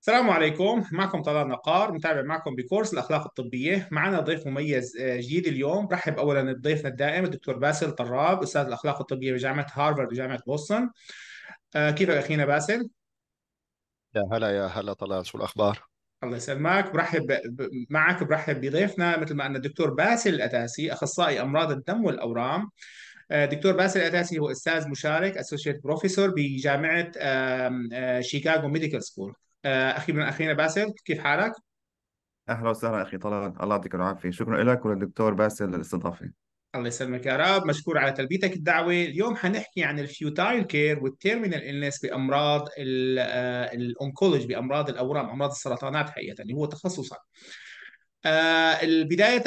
السلام عليكم معكم طلال نقار متابع معكم بكورس الاخلاق الطبيه معنا ضيف مميز آه، جديد اليوم رحب اولا بضيفنا الدائم الدكتور باسل طراب استاذ الاخلاق الطبيه بجامعه هارفارد وجامعه بوسطن آه، كيفك اخينا باسل يا هلا يا هلا طلال شو الاخبار الله يسلمك برحب معك برحب بضيفنا مثل ما ان الدكتور باسل الاتاسي اخصائي امراض الدم والاورام آه، دكتور باسل الاتاسي هو استاذ مشارك اسوشيت بروفيسور بجامعه شيكاغو ميديكال سكول من آه، اخينا باسل كيف حالك؟ اهلا وسهلا اخي طلال الله يعطيك العافيه شكرا لك وللدكتور باسل للاستضافه الله يسلمك يا رب مشكور على تلبيتك الدعوه اليوم حنحكي عن الفيوتايل كير والتيرمينال النس بامراض الاونكولوجي آه، بامراض الاورام امراض السرطانات حقيقه اللي هو تخصصك آه بدايه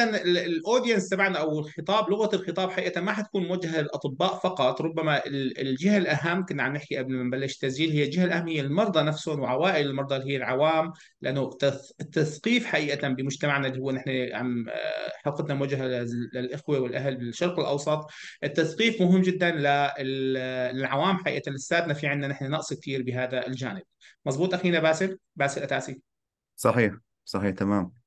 الاودينس تبعنا او الخطاب لغه الخطاب حقيقه ما حتكون موجهه للاطباء فقط ربما الجهه الاهم كنا عم نحكي قبل ما نبلش تسجيل هي الجهه الاهم هي المرضى نفسهم وعوائل المرضى اللي هي العوام لانه التثقيف حقيقه بمجتمعنا اللي هو نحن عم آه، حلقتنا موجهه للاخوه والاهل بالشرق الاوسط التثقيف مهم جدا للعوام حقيقه لساتنا في عندنا نحن نقص كثير بهذا الجانب مزبوط اخينا باسل باسل اتاسي صحيح صحيح تمام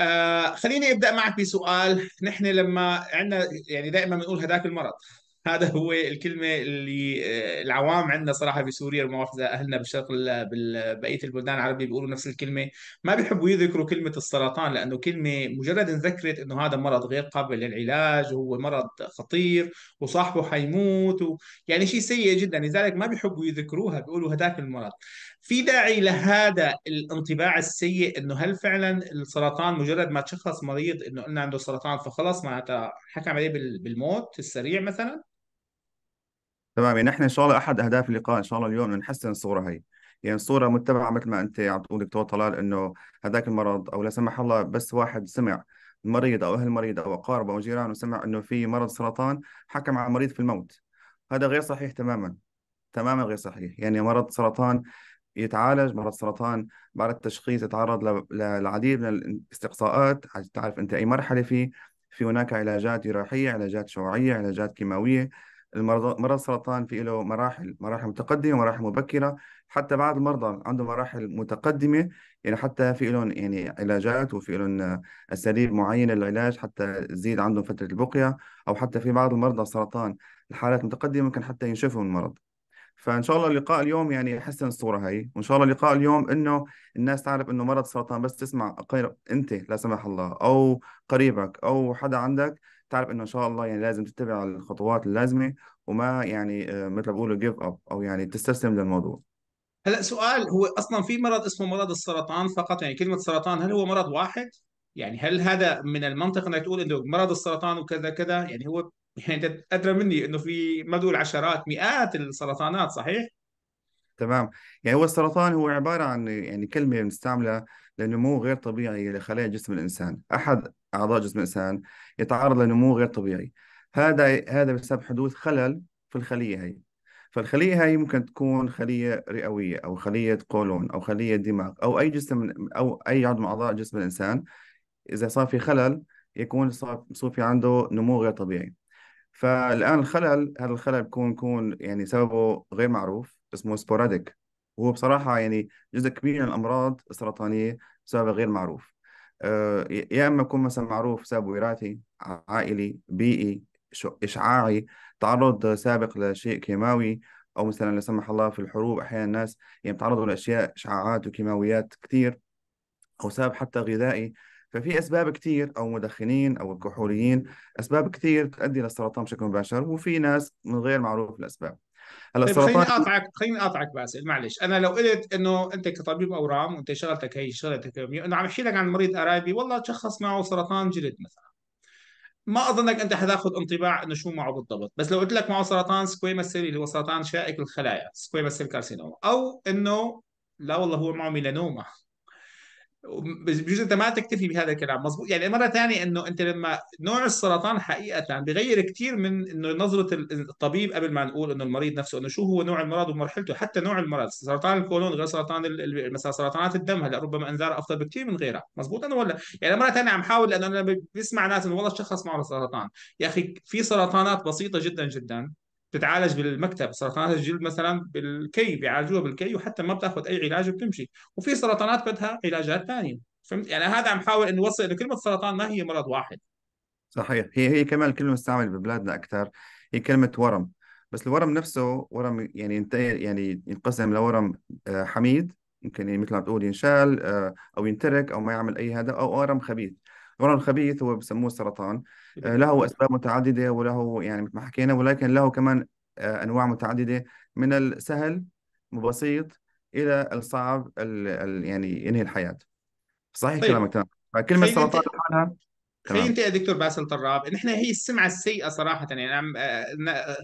آه خليني ابدا معك بسؤال نحن لما عندنا يعني دائما بنقول هذاك المرض هذا هو الكلمه اللي آه، العوام عندنا صراحه بسوريا المواخذة اهلنا بالشرق بقيه البلدان العربيه بيقولوا نفس الكلمه ما بيحبوا يذكروا كلمه السرطان لانه كلمه مجرد انذكرت انه هذا مرض غير قابل للعلاج وهو مرض خطير وصاحبه حيموت و... يعني شيء سيء جدا لذلك ما بيحبوا يذكروها بيقولوا هذاك المرض في داعي لهذا الانطباع السيء انه هل فعلا السرطان مجرد ما تشخص مريض انه قلنا عنده سرطان فخلص معناتها حكم عليه بالموت السريع مثلا؟ تمام يعني نحن ان شاء الله احد اهداف اللقاء ان شاء الله اليوم نحسن الصوره هي يعني الصوره متبعه مثل ما انت عم تقول دكتور طلال انه هذاك المرض او لا سمح الله بس واحد سمع مريض او اهل مريض او اقاربه او جيرانه سمع انه في مرض سرطان حكم على المريض في الموت هذا غير صحيح تماما تماما غير صحيح يعني مرض سرطان يتعالج مرض السرطان بعد التشخيص يتعرض للعديد من الاستقصاءات حتى تعرف انت اي مرحله فيه في هناك علاجات جراحيه علاجات شعوعيه علاجات كيماويه المرض مرض السرطان في له مراحل مراحل متقدمه ومراحل مبكره حتى بعض المرضى عندهم مراحل متقدمه يعني حتى في لهم يعني علاجات وفي لهم اساليب معينه للعلاج حتى تزيد عندهم فتره البقيه او حتى في بعض المرضى السرطان الحالات المتقدمه ممكن حتى ينشفوا من المرض فان شاء الله اللقاء اليوم يعني يحسن الصوره هاي وان شاء الله اللقاء اليوم انه الناس تعرف انه مرض السرطان بس تسمع قريب انت لا سمح الله او قريبك او حدا عندك تعرف انه ان شاء الله يعني لازم تتبع الخطوات اللازمه وما يعني آه، مثل ما بقولوا جيف اب او يعني تستسلم للموضوع هلا سؤال هو اصلا في مرض اسمه مرض السرطان فقط يعني كلمه سرطان هل هو مرض واحد؟ يعني هل هذا من المنطق انك تقول انه مرض السرطان وكذا كذا يعني هو يعني انت ادرى مني انه في ما بقول عشرات مئات السرطانات صحيح؟ تمام يعني هو السرطان هو عباره عن يعني كلمه بنستعملها لنمو غير طبيعي لخلايا جسم الانسان احد اعضاء جسم الانسان يتعرض لنمو غير طبيعي هذا هذا بسبب حدوث خلل في الخليه هي فالخليه هي ممكن تكون خليه رئويه او خليه قولون او خليه دماغ او اي جسم او اي عضو من اعضاء جسم الانسان اذا صار في خلل يكون صار في عنده نمو غير طبيعي فالان الخلل هذا الخلل بكون يكون يعني سببه غير معروف اسمه سبوراديك وهو بصراحه يعني جزء كبير من الامراض السرطانيه سببها غير معروف آه، يا اما يكون مثلا معروف سبب وراثي عائلي بيئي اشعاعي تعرض سابق لشيء كيماوي او مثلا لا سمح الله في الحروب احيانا الناس يعني بتعرضوا لاشياء اشعاعات وكيماويات كثير او سبب حتى غذائي ففي اسباب كثير او مدخنين او الكحوليين اسباب كثير تؤدي للسرطان بشكل مباشر وفي ناس من غير معروف الاسباب هلا طيب خليني اقاطعك خليني اقاطعك باسل معلش انا لو قلت انه انت كطبيب اورام وانت شغلتك هي شغلتك يوميه انه عم احكي لك عن مريض قرايبي والله تشخص معه سرطان جلد مثلا ما اظنك انت حتاخذ انطباع انه شو معه بالضبط بس لو قلت لك معه سرطان سكويما سيل اللي هو سرطان شائك الخلايا سكويما سيل كارسينوما او انه لا والله هو معه ميلانوما بجوز انت ما تكتفي بهذا الكلام مزبوط يعني مره ثانيه انه انت لما نوع السرطان حقيقه بغير كثير من انه نظره الطبيب قبل ما نقول انه المريض نفسه انه شو هو نوع المرض ومرحلته حتى نوع المرض سرطان الكولون غير سرطان مثلا سرطانات الدم هلا ربما انذار افضل بكثير من غيرها مزبوط انا ولا يعني مره ثانيه عم حاول لانه انا بسمع ناس انه والله الشخص معه سرطان يا اخي في سرطانات بسيطه جدا جدا بتتعالج بالمكتب سرطانات الجلد مثلا بالكي بيعالجوها بالكي وحتى ما بتاخذ اي علاج وبتمشي وفي سرطانات بدها علاجات ثانيه فهمت يعني هذا عم حاول انه اوصل انه كلمه سرطان ما هي مرض واحد صحيح هي هي كمان الكلمه مستعمله ببلادنا اكثر هي كلمه ورم بس الورم نفسه ورم يعني ينتقل يعني ينقسم لورم آه، حميد يمكن يعني مثل ما بتقول ينشال آه، او ينترك او ما يعمل اي هذا او ورم خبيث غرق الخبيث هو بسموه السرطان إيه آه، له اسباب متعدده وله يعني مثل ما حكينا ولكن له كمان آه، انواع متعدده من السهل مبسيط الى الصعب ال ال يعني ينهي الحياه صحيح طيب. كلامك تمام فكلمه طيب سرطان لحالها خلينا ننتقل دكتور باسل طراب ان احنا هي السمعه السيئه صراحه يعني نعم، انا آه، آه،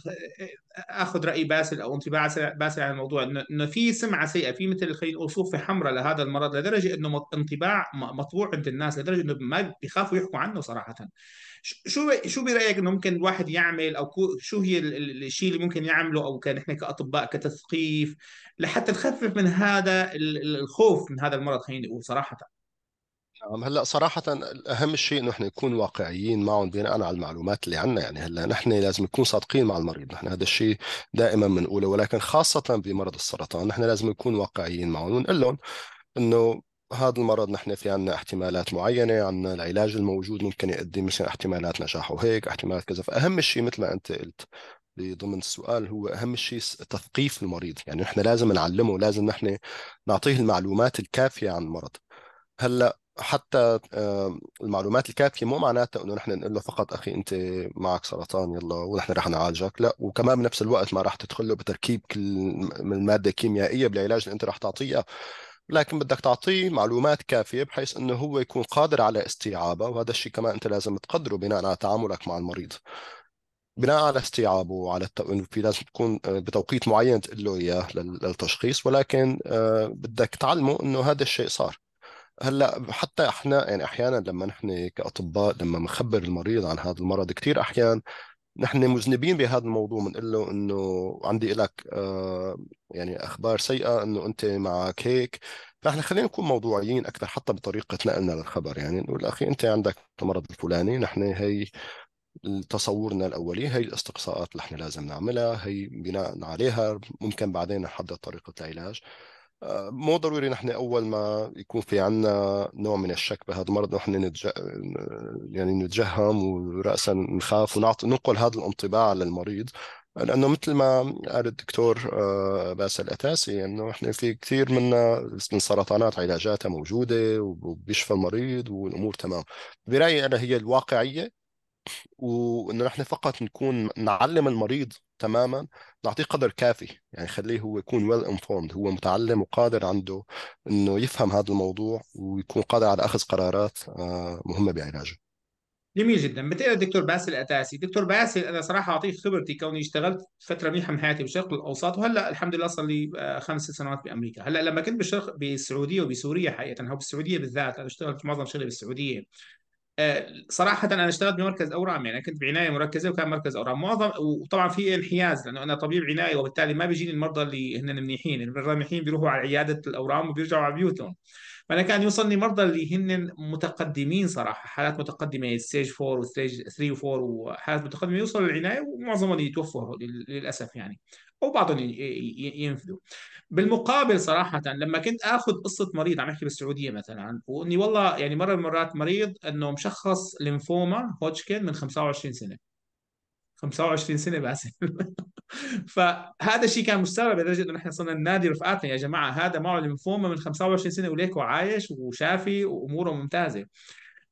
اخذ راي باسل او انطباع باسل عن الموضوع انه في سمعه سيئه في مثل خلينا نقول صوفه حمراء لهذا المرض لدرجه انه انطباع مطبوع عند الناس لدرجه انه ما بيخافوا يحكوا عنه صراحه شو شو برايك انه ممكن الواحد يعمل او شو هي الشيء اللي ممكن يعمله او كان احنا كاطباء كتثقيف لحتى نخفف من هذا الخوف من هذا المرض خلينا نقول صراحه نعم هلا صراحة أهم شيء إنه إحنا نكون واقعيين معهم بناء على المعلومات اللي عندنا يعني هلا نحن لازم نكون صادقين مع المريض، نحن هذا الشيء دائما بنقوله ولكن خاصة بمرض السرطان نحن لازم نكون واقعيين معهم ونقول لهم إنه هذا المرض نحن في عنا احتمالات معينة عنا العلاج الموجود ممكن يؤدي مثلا احتمالات نجاح وهيك احتمالات كذا فأهم شيء مثل ما أنت قلت ضمن السؤال هو اهم شيء تثقيف المريض يعني نحن لازم نعلمه لازم نحن نعطيه المعلومات الكافيه عن المرض هلا حتى آه، المعلومات الكافيه مو معناتها انه نحن نقول له فقط اخي انت معك سرطان يلا ونحن رح نعالجك لا وكمان بنفس الوقت ما رح تدخل له بتركيب من الماده كيميائيه بالعلاج اللي انت رح تعطيه لكن بدك تعطيه معلومات كافيه بحيث انه هو يكون قادر على استيعابها وهذا الشيء كمان انت لازم تقدره بناء على تعاملك مع المريض بناء على استيعابه وعلى الت... انه في لازم تكون آه، بتوقيت معين تقول له اياه للتشخيص ولكن آه، بدك تعلمه انه هذا الشيء صار هلا حتى احنا يعني احيانا لما نحن كاطباء لما بنخبر المريض عن هذا المرض كثير احيان نحن مذنبين بهذا الموضوع بنقول له انه عندي لك آه، يعني اخبار سيئه انه انت معك هيك فنحن خلينا نكون موضوعيين اكثر حتى بطريقه نقلنا للخبر يعني نقول اخي انت عندك المرض الفلاني نحن هي تصورنا الاولي هي الاستقصاءات اللي نحن لازم نعملها هي بناء عليها ممكن بعدين نحدد طريقه العلاج مو ضروري نحن اول ما يكون في عنا نوع من الشك بهذا المرض نحن نتج... يعني نتجهم وراسا نخاف ونعطي ننقل هذا الانطباع للمريض لانه مثل ما قال الدكتور آه، باسل اتاسي انه احنا في كثير منا من سرطانات علاجاتها موجوده وبيشفى المريض والامور تمام برايي انا هي الواقعيه وانه نحن فقط نكون نعلم المريض تماما نعطيه قدر كافي يعني خليه هو يكون ويل well انفورمد هو متعلم وقادر عنده انه يفهم هذا الموضوع ويكون قادر على اخذ قرارات آه، مهمه بعلاجه جميل جدا بتقدر دكتور باسل الاتاسي دكتور باسل انا صراحه اعطيك خبرتي كوني اشتغلت فتره منيحه من حياتي بالشرق الاوسط وهلا الحمد لله صار لي آه، خمس سنوات بامريكا هلا لما كنت بالشرق بالسعوديه وبسوريا حقيقه او بالسعوديه بالذات انا اشتغلت معظم شغلي بالسعوديه آه، صراحة أنا اشتغلت بمركز أورام يعني كنت بعناية مركزة وكان مركز أورام معظم وطبعا في انحياز لأنه أنا طبيب عناية وبالتالي ما بيجيني المرضى اللي هن منيحين المنيحين بيروحوا على عيادة الأورام وبيرجعوا على بيوتهم فانا كان يوصلني مرضى اللي هن متقدمين صراحه حالات متقدمه ستيج 4 وستيج 3 و4 وحالات متقدمه يوصلوا للعنايه ومعظمهم يتوفوا للاسف يعني او بعضهم ينفذوا بالمقابل صراحه لما كنت اخذ قصه مريض عم احكي بالسعوديه مثلا واني والله يعني مره من المرات مريض انه مشخص ليمفوما هوتشكن من 25 سنه 25 سنه باسل فهذا الشيء كان مستغرب لدرجه انه نحن صرنا ننادي رفقاتنا يا جماعه هذا معه الليمفوما من 25 سنه وليكو عايش وشافي واموره ممتازه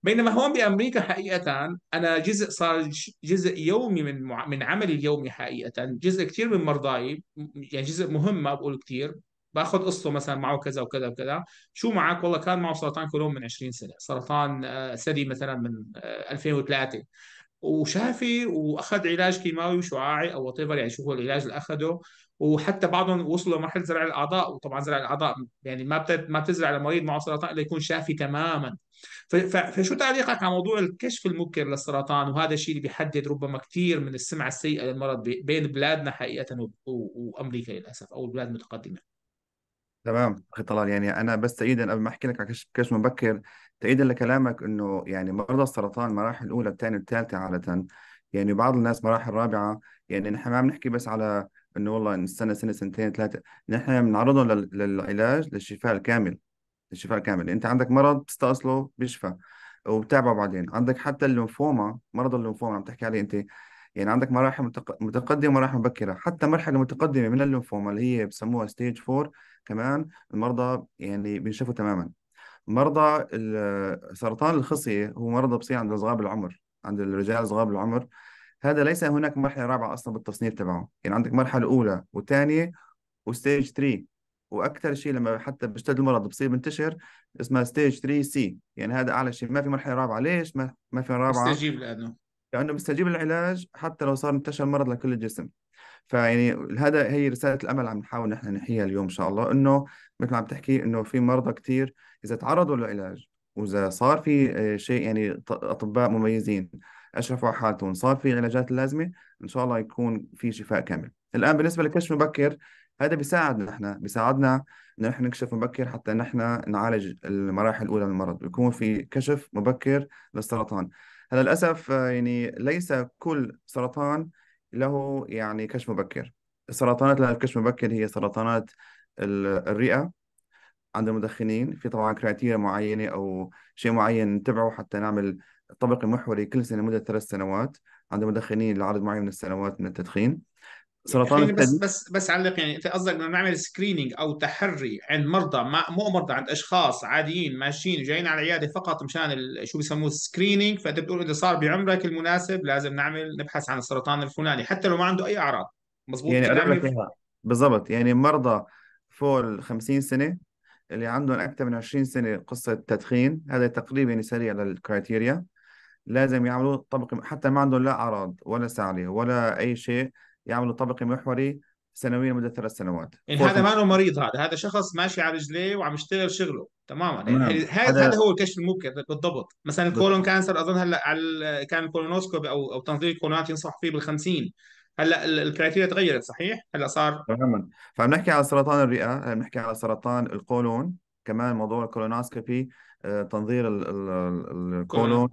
بينما هون بامريكا حقيقه انا جزء صار جزء يومي من من عملي اليومي حقيقه جزء كثير من مرضاي يعني جزء مهم ما بقول كثير باخذ قصته مثلا معه كذا وكذا وكذا شو معك والله كان معه سرطان كولون من 20 سنه سرطان ثدي آه، مثلا من 2003 آه، وشافي واخذ علاج كيماوي وشعاعي او وات يعني شو هو العلاج اللي اخذه وحتى بعضهم وصلوا لمرحله زرع الاعضاء وطبعا زرع الاعضاء يعني ما ما بتزرع لمريض معه سرطان الا يكون شافي تماما فشو تعليقك على موضوع الكشف المبكر للسرطان وهذا الشيء اللي بيحدد ربما كثير من السمعه السيئه للمرض بين بلادنا حقيقه وامريكا للاسف او البلاد المتقدمه تمام اخي طلال يعني انا بس تأييدا قبل ما احكي لك على كشف مبكر تأييدا لكلامك انه يعني مرضى السرطان المراحل الاولى الثانيه والثالثه عاده يعني بعض الناس مراحل رابعه يعني نحن ما بنحكي بس على انه والله نستنى سنه سنتين ثلاثه نحن بنعرضهم للعلاج للشفاء الكامل الشفاء الكامل انت عندك مرض بتستأصله بيشفى وبتابعه بعدين عندك حتى الليمفوما مرض الليمفوما عم تحكي عليه انت يعني عندك مراحل متقدمه ومراحل مبكره حتى مرحله متقدمه من الليمفوما اللي هي بسموها ستيج 4 كمان المرضى يعني بينشفوا تماما مرضى سرطان الخصية هو مرضى بصير عند صغار العمر عند الرجال صغار العمر هذا ليس هناك مرحلة رابعة أصلا بالتصنيف تبعه يعني عندك مرحلة أولى وثانية وستيج 3 واكثر شيء لما حتى بيشتد المرض بصير منتشر اسمها ستيج 3 سي يعني هذا اعلى شيء ما في مرحله رابعه ليش ما ما في رابعه مستجيب لانه لانه مستجيب العلاج حتى لو صار انتشر المرض لكل الجسم فيعني هذا هي رساله الامل عم نحاول نحن نحيها اليوم ان شاء الله انه مثل ما عم تحكي انه في مرضى كثير اذا تعرضوا للعلاج واذا صار في آه، شيء يعني اطباء مميزين اشرفوا على حالتهم صار في علاجات اللازمه ان شاء الله يكون في شفاء كامل الان بالنسبه للكشف مبكر هذا بيساعدنا نحن بيساعدنا انه نحن نكشف مبكر حتى نحن نعالج المراحل الاولى من المرض بيكون في كشف مبكر للسرطان هلا للاسف آه، يعني ليس كل سرطان له يعني كشف مبكر السرطانات اللي كشف مبكر هي سرطانات الرئه عند المدخنين في طبعا كرياتيريا معينه او شيء معين نتبعه حتى نعمل طبق محوري كل سنه لمده ثلاث سنوات عند المدخنين لعدد معين من السنوات من التدخين سرطان بس بس بس علق يعني انت قصدك بدنا نعمل سكريننج او تحري عند مرضى ما مو مرضى عند اشخاص عاديين ماشيين جايين على العياده فقط مشان شو بيسموه سكريننج فانت بتقول اذا صار بعمرك المناسب لازم نعمل نبحث عن السرطان الفلاني حتى لو ما عنده اي اعراض مزبوط يعني بالضبط يعني مرضى فوق ال 50 سنه اللي عندهم أكثر من 20 سنة قصة تدخين هذا تقريبا سريع للكرايتيريا لازم يعملوا طبق حتى ما عندهم لا أعراض ولا سعلة ولا أي شيء يعملوا طبق محوري سنويا لمدة ثلاث سنوات يعني هذا ما له مريض هذا هذا شخص ماشي على رجليه وعم يشتغل شغله تماما يعني نعم. هذا هذا هو الكشف المبكر بالضبط مثلا الكولون كانسر اظن هلا على كان الكولونوسكوبي او او الكولونات ينصح فيه بال50 هلا الكرايتيريا تغيرت صحيح؟ هلا صار تماما فبنحكي على سرطان الرئه، آه، بنحكي على سرطان القولون، كمان موضوع الكولونوسكوبي آه، تنظير القولون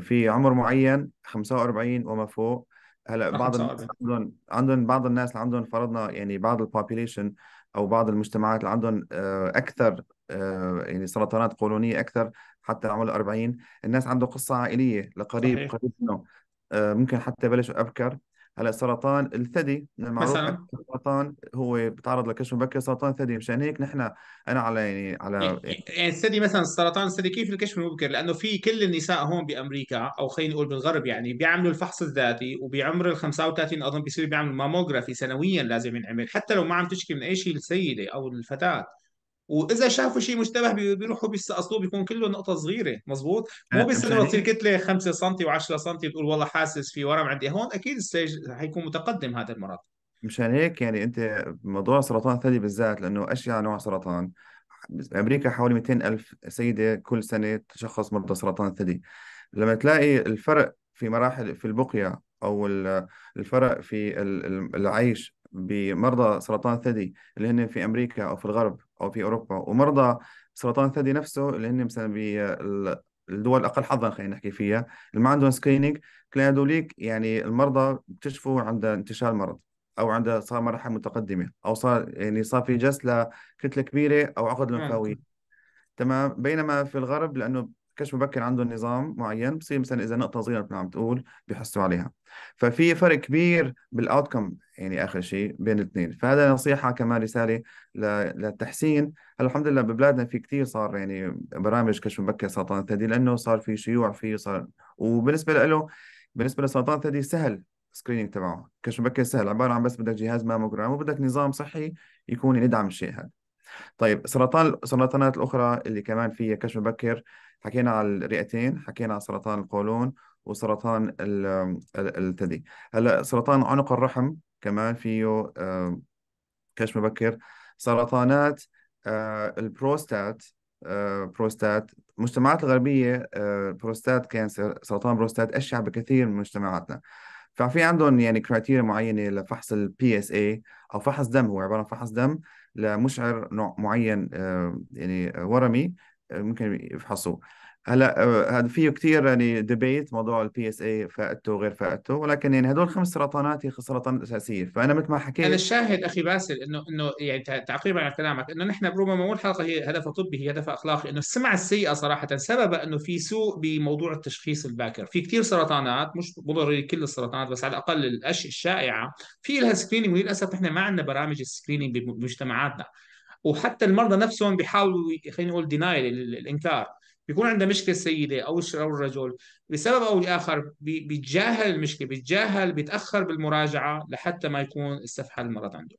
في عمر معين 45 وما فوق هلا آه، بعض عندهم عندهم بعض الناس اللي عندهم فرضنا يعني بعض البوبيليشن او بعض المجتمعات اللي عندهم اكثر يعني سرطانات قولونيه اكثر حتى عمر 40 الناس عنده قصه عائليه لقريب صحيح. قريب منه ممكن حتى بلش ابكر هلا سرطان الثدي المعروف مثلا سرطان هو بتعرض لكشف مبكر سرطان الثدي مشان هيك نحن انا على يعني على إيه، يعني إيه، الثدي مثلا السرطان الثدي كيف الكشف المبكر لانه في كل النساء هون بامريكا او خلينا نقول بالغرب يعني بيعملوا الفحص الذاتي وبعمر ال 35 اظن بيصير بيعملوا ماموغرافي سنويا لازم ينعمل حتى لو ما عم تشكي من اي شيء السيده او الفتاه واذا شافوا شيء مشتبه بيروحوا بيستقصوه بيكون كله نقطه صغيره مزبوط مو آه، بيصير تصير كتله 5 سم و10 سم بتقول والله حاسس في ورم عندي هون اكيد السيج حيكون متقدم هذا المرض مشان هيك يعني انت موضوع سرطان الثدي بالذات لانه اشياء نوع سرطان امريكا حوالي 200 الف سيده كل سنه تشخص مرضى سرطان الثدي لما تلاقي الفرق في مراحل في البقيه او الفرق في العيش بمرضى سرطان الثدي اللي هن في امريكا او في الغرب او في اوروبا ومرضى سرطان الثدي نفسه اللي هن مثلا بالدول اقل حظا خلينا نحكي فيها اللي ما عندهم سكريننج تلاقي هذوليك يعني المرضى اكتشفوا عند انتشار مرض او عند صار مرحله متقدمه او صار يعني صار في جس لكتله كبيره او عقد نعم. لمفاويه تمام بينما في الغرب لانه كشف مبكر عندهم نظام معين بصير مثلا اذا نقطه صغيره مثل عم تقول بحسوا عليها ففي فرق كبير بالاوتكم يعني اخر شيء بين الاثنين فهذا نصيحه كمان رساله للتحسين هلا الحمد لله ببلادنا في كثير صار يعني برامج كشف مبكر سرطان الثدي لانه صار في شيوع في صار وبالنسبه له بالنسبه لسرطان الثدي سهل سكرينينج تبعه كشف مبكر سهل عباره عن بس بدك جهاز ماموجرام وبدك نظام صحي يكون يدعم الشيء هذا طيب سرطان السرطانات الاخرى اللي كمان فيها كشف مبكر حكينا على الرئتين حكينا على سرطان القولون وسرطان الثدي هلا سرطان عنق الرحم كمان فيه كشف مبكر سرطانات آه، البروستات آه، بروستات المجتمعات الغربية آه، بروستات كانسر سرطان بروستات أشع بكثير من مجتمعاتنا ففي عندهم يعني كرايتيريا معينة لفحص البي اس اي أو فحص دم هو عبارة عن فحص دم لمشعر نوع معين يعني ورمي ممكن يفحصوه هلا آه، هذا فيه كثير يعني ديبيت موضوع البي اس اي فائدته وغير فائدته ولكن يعني هدول خمس سرطانات هي سرطانات اساسيه فانا مثل ما حكيت انا الشاهد اخي باسل انه انه يعني تعقيبا على كلامك انه نحن ربما مو الحلقه هي هدفها طبي هي هدفها اخلاقي انه السمعه السيئه صراحه سبب انه في سوء بموضوع التشخيص الباكر في كثير سرطانات مش ضروري كل السرطانات بس على الاقل الاشياء الشائعه في لها سكريننج وللاسف نحن ما عندنا برامج السكريننج بمجتمعاتنا وحتى المرضى نفسهم بيحاولوا خلينا نقول دينايل الانكار بيكون عنده مشكله السيده او او الرجل بسبب او لاخر بيتجاهل المشكله بيتجاهل بيتاخر بالمراجعه لحتى ما يكون استفحل المرض عنده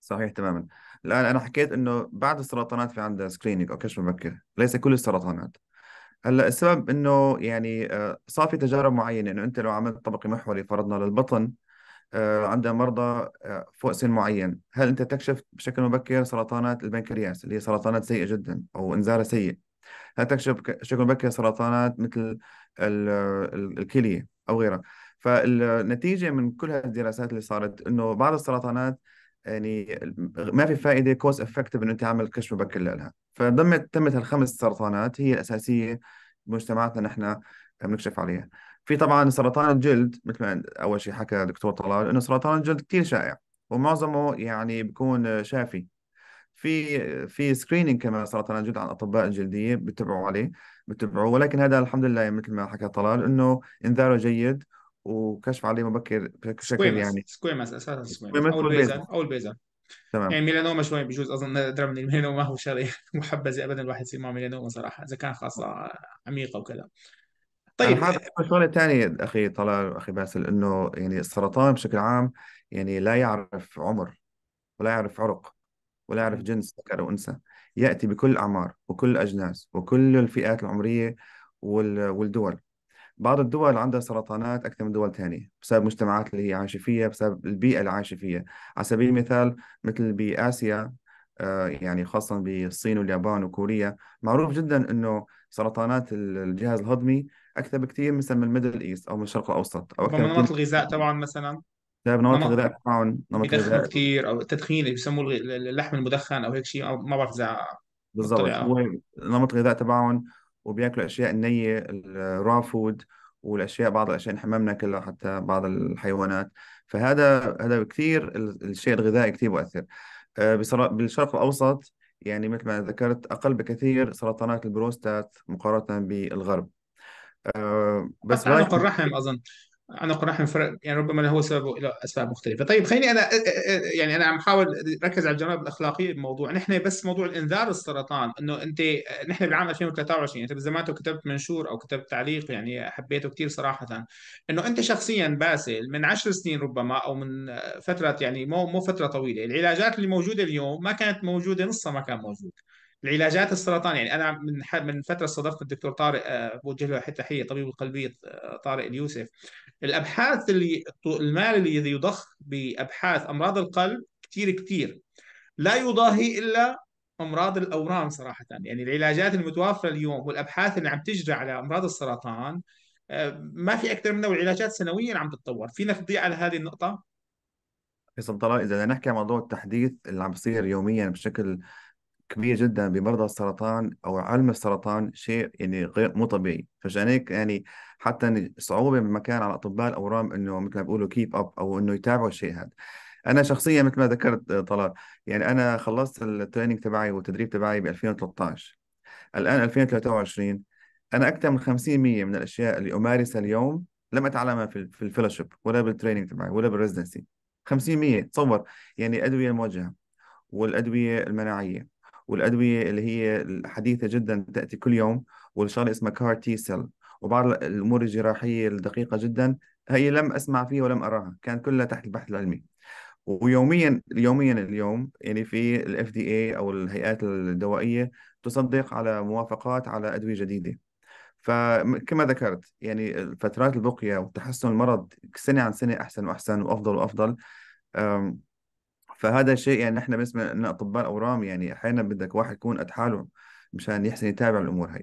صحيح تماما الان انا حكيت انه بعد السرطانات في عندها سكرينينج او كشف مبكر ليس كل السرطانات هلا السبب انه يعني آه، صار في تجارب معينه انه انت لو عملت طبقي محوري فرضنا للبطن آه، عندها مرضى آه، فوق سن معين هل انت تكشف بشكل مبكر سرطانات البنكرياس اللي هي سرطانات سيئه جدا او انذارها سيء لا تكشف شكل مبكر سرطانات مثل الكلية أو غيرها فالنتيجة من كل هذه الدراسات اللي صارت إنه بعض السرطانات يعني ما في فائدة كوز افكتيف إنه أنت كشف مبكر لها فضمت تمت هالخمس سرطانات هي الأساسية بمجتمعاتنا نحن بنكشف عليها في طبعا سرطان الجلد مثل ما اول شيء حكى دكتور طلال انه سرطان الجلد كثير شائع ومعظمه يعني بيكون شافي في في سكريننج كمان صراحه جد عن اطباء الجلديه بتبعوا عليه بتبعوا ولكن هذا الحمد لله يعني مثل ما حكى طلال انه انذاره جيد وكشف عليه مبكر بشكل يعني سكويمس اساسا سكويمس او البيزل او البيزل تمام يعني ميلانوما شوي بجوز اظن ادرى من الميلانوما هو شغله محبذه ابدا الواحد يصير معه ميلانوما صراحه اذا كان خاصه عميقه وكذا طيب هذا شغله ثانيه اخي طلال اخي باسل انه يعني السرطان بشكل عام يعني لا يعرف عمر ولا يعرف عرق ولا يعرف جنس ذكر أو أنثى يأتي بكل الأعمار وكل الأجناس وكل الفئات العمرية والدول بعض الدول عندها سرطانات أكثر من دول ثانيه بسبب المجتمعات اللي هي عايشة فيها بسبب البيئة اللي عايشة فيها على سبيل المثال مثل بآسيا آه، يعني خاصة بالصين واليابان وكوريا معروف جدا أنه سرطانات الجهاز الهضمي أكثر بكثير مثلا من الميدل إيست أو من الشرق الأوسط أو أكثر من الغذاء طبعا مثلا بسبب نمط نمط غذائي متعاون نمط غذائي كثير او التدخين اللي بيسموه اللحم المدخن او هيك شيء ما بعرف اذا بالضبط هو نمط الغذاء تبعهم وبياكلوا اشياء نيه الرا فود والاشياء بعض الاشياء ما كلها حتى بعض الحيوانات فهذا هذا كثير الشيء الغذائي كثير مؤثر آه، بالشرق الاوسط يعني مثل ما ذكرت اقل بكثير سرطانات البروستات مقارنه بالغرب آه، بس عنق الرحم اظن انا قناعي فرق يعني ربما له سبب الى اسباب مختلفه طيب خليني انا يعني انا عم احاول ركز على الجانب الاخلاقي بالموضوع نحن بس موضوع الانذار السرطان انه انت نحن بالعام 2023 يعني انت زي كتبت منشور او كتبت تعليق يعني حبيته كثير صراحه انه انت شخصيا باسل من 10 سنين ربما او من فتره يعني مو مو فتره طويله العلاجات اللي موجوده اليوم ما كانت موجوده نصها ما كان موجود العلاجات السرطان يعني انا من من فتره استضفت الدكتور طارق آه، بوجه له تحيه طبيب القلبيه آه، طارق اليوسف الابحاث اللي المال اللي يضخ بابحاث امراض القلب كثير كثير لا يضاهي الا امراض الاورام صراحه يعني العلاجات المتوافره اليوم والابحاث اللي عم تجري على امراض السرطان آه، ما في اكثر منها والعلاجات سنويا عم تتطور فينا تضيع على هذه النقطه فيصل طلال اذا نحكي عن موضوع التحديث اللي عم بيصير يوميا بشكل كبير جدا بمرضى السرطان او علم السرطان شيء يعني غير مو طبيعي فعشان هيك يعني حتى صعوبه من مكان على اطباء الاورام انه مثل ما بيقولوا كيب اب او انه يتابعوا الشيء هذا انا شخصيا مثل ما ذكرت آه، طلال يعني انا خلصت التريننج تبعي والتدريب تبعي ب 2013 الان 2023 انا اكثر من 50% من الاشياء اللي امارسها اليوم لم اتعلمها في في الفيلوشيب ولا بالتريننج تبعي ولا بالريزدنسي 50% تصور يعني الادويه الموجهه والادويه المناعيه والادويه اللي هي الحديثه جدا تاتي كل يوم والشغله اسمها كار تي سيل وبعض الامور الجراحيه الدقيقه جدا هي لم اسمع فيها ولم اراها كان كلها تحت البحث العلمي ويوميا يوميا اليوم يعني في الاف دي اي او الهيئات الدوائيه تصدق على موافقات على ادويه جديده فكما ذكرت يعني فترات البقيه وتحسن المرض سنه عن سنه احسن واحسن وافضل وافضل فهذا شيء يعني نحن بالنسبه لنا اطباء اورام يعني احيانا بدك واحد يكون قد حاله مشان يحسن يتابع الامور هي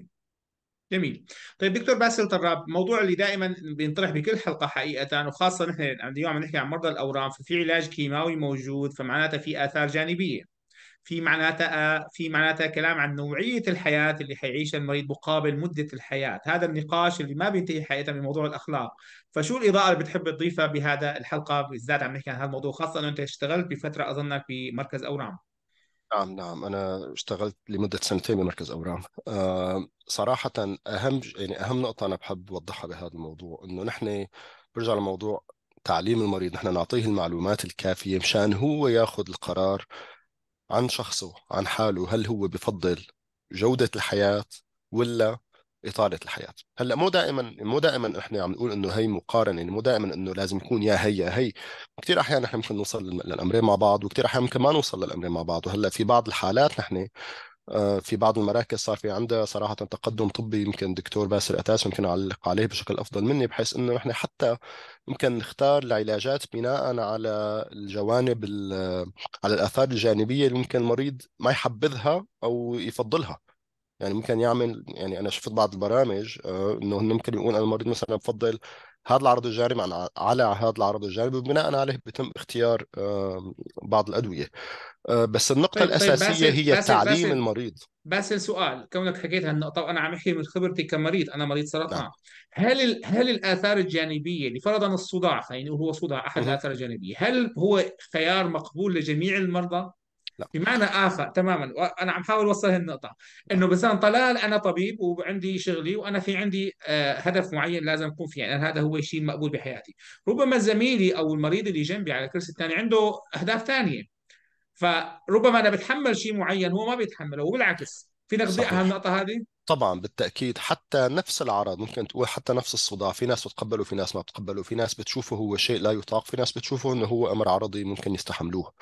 جميل طيب دكتور باسل طراب موضوع اللي دائما بينطرح بكل حلقه حقيقه وخاصه نحن اليوم عم نحكي عن مرضى الاورام ففي علاج كيماوي موجود فمعناته في اثار جانبيه في معناتها في معناتها كلام عن نوعيه الحياه اللي حيعيشها المريض مقابل مده الحياه، هذا النقاش اللي ما بينتهي حقيقه من موضوع الاخلاق، فشو الاضاءه اللي بتحب تضيفها بهذا الحلقه بالذات عم نحكي عن هذا الموضوع خاصه انه انت اشتغلت بفتره اظنك بمركز اورام. نعم نعم انا اشتغلت لمده سنتين بمركز اورام أه صراحه اهم يعني اهم نقطه انا بحب اوضحها بهذا الموضوع انه نحن برجع لموضوع تعليم المريض نحن نعطيه المعلومات الكافيه مشان هو ياخذ القرار عن شخصه عن حاله هل هو بفضل جودة الحياة ولا إطالة الحياة هلا مو دائما مو دائما احنا عم نقول انه هي مقارنة يعني مو دائما انه لازم يكون يا هي يا هي كثير احيانا نحن ممكن نوصل للامرين مع بعض وكثير احيانا ممكن ما نوصل للامرين مع بعض وهلا في بعض الحالات نحن آه، في بعض المراكز صار في عندها صراحة تقدم طبي يمكن دكتور باسل أتاس ممكن أعلق عليه بشكل أفضل مني بحيث أنه إحنا حتى ممكن نختار العلاجات بناء على الجوانب على الآثار الجانبية اللي ممكن المريض ما يحبذها أو يفضلها يعني ممكن يعمل يعني أنا شفت بعض البرامج آه، أنه ممكن يقول أنا المريض مثلا بفضل هذا العرض الجاري على هذا العرض الجاري وبناء عليه بيتم اختيار بعض الادويه آه، بس النقطه طيب, طيب، الاساسيه طيب هي باسل تعليم باسل المريض باسل سؤال كونك حكيت هالنقطه وانا عم احكي من خبرتي كمريض انا مريض سرطان نعم. هل هل الاثار الجانبيه لفرضا الصداع خلينا يعني هو صداع احد الاثار الجانبيه هل هو خيار مقبول لجميع المرضى لا. بمعنى اخر تماما انا عم حاول اوصل هالنقطه انه مثلا طلال انا طبيب وعندي شغلي وانا في عندي آه، هدف معين لازم اكون فيه يعني هذا هو الشيء المقبول بحياتي ربما زميلي او المريض اللي جنبي على الكرسي الثاني عنده اهداف ثانيه فربما انا بتحمل شيء معين هو ما بيتحمله وبالعكس في نقضي اهم النقطه هذه طبعا بالتاكيد حتى نفس العرض ممكن تقول حتى نفس الصداع في ناس بتقبله في ناس ما بتقبله في ناس بتشوفه هو شيء لا يطاق في ناس بتشوفه انه هو امر عرضي ممكن يستحملوه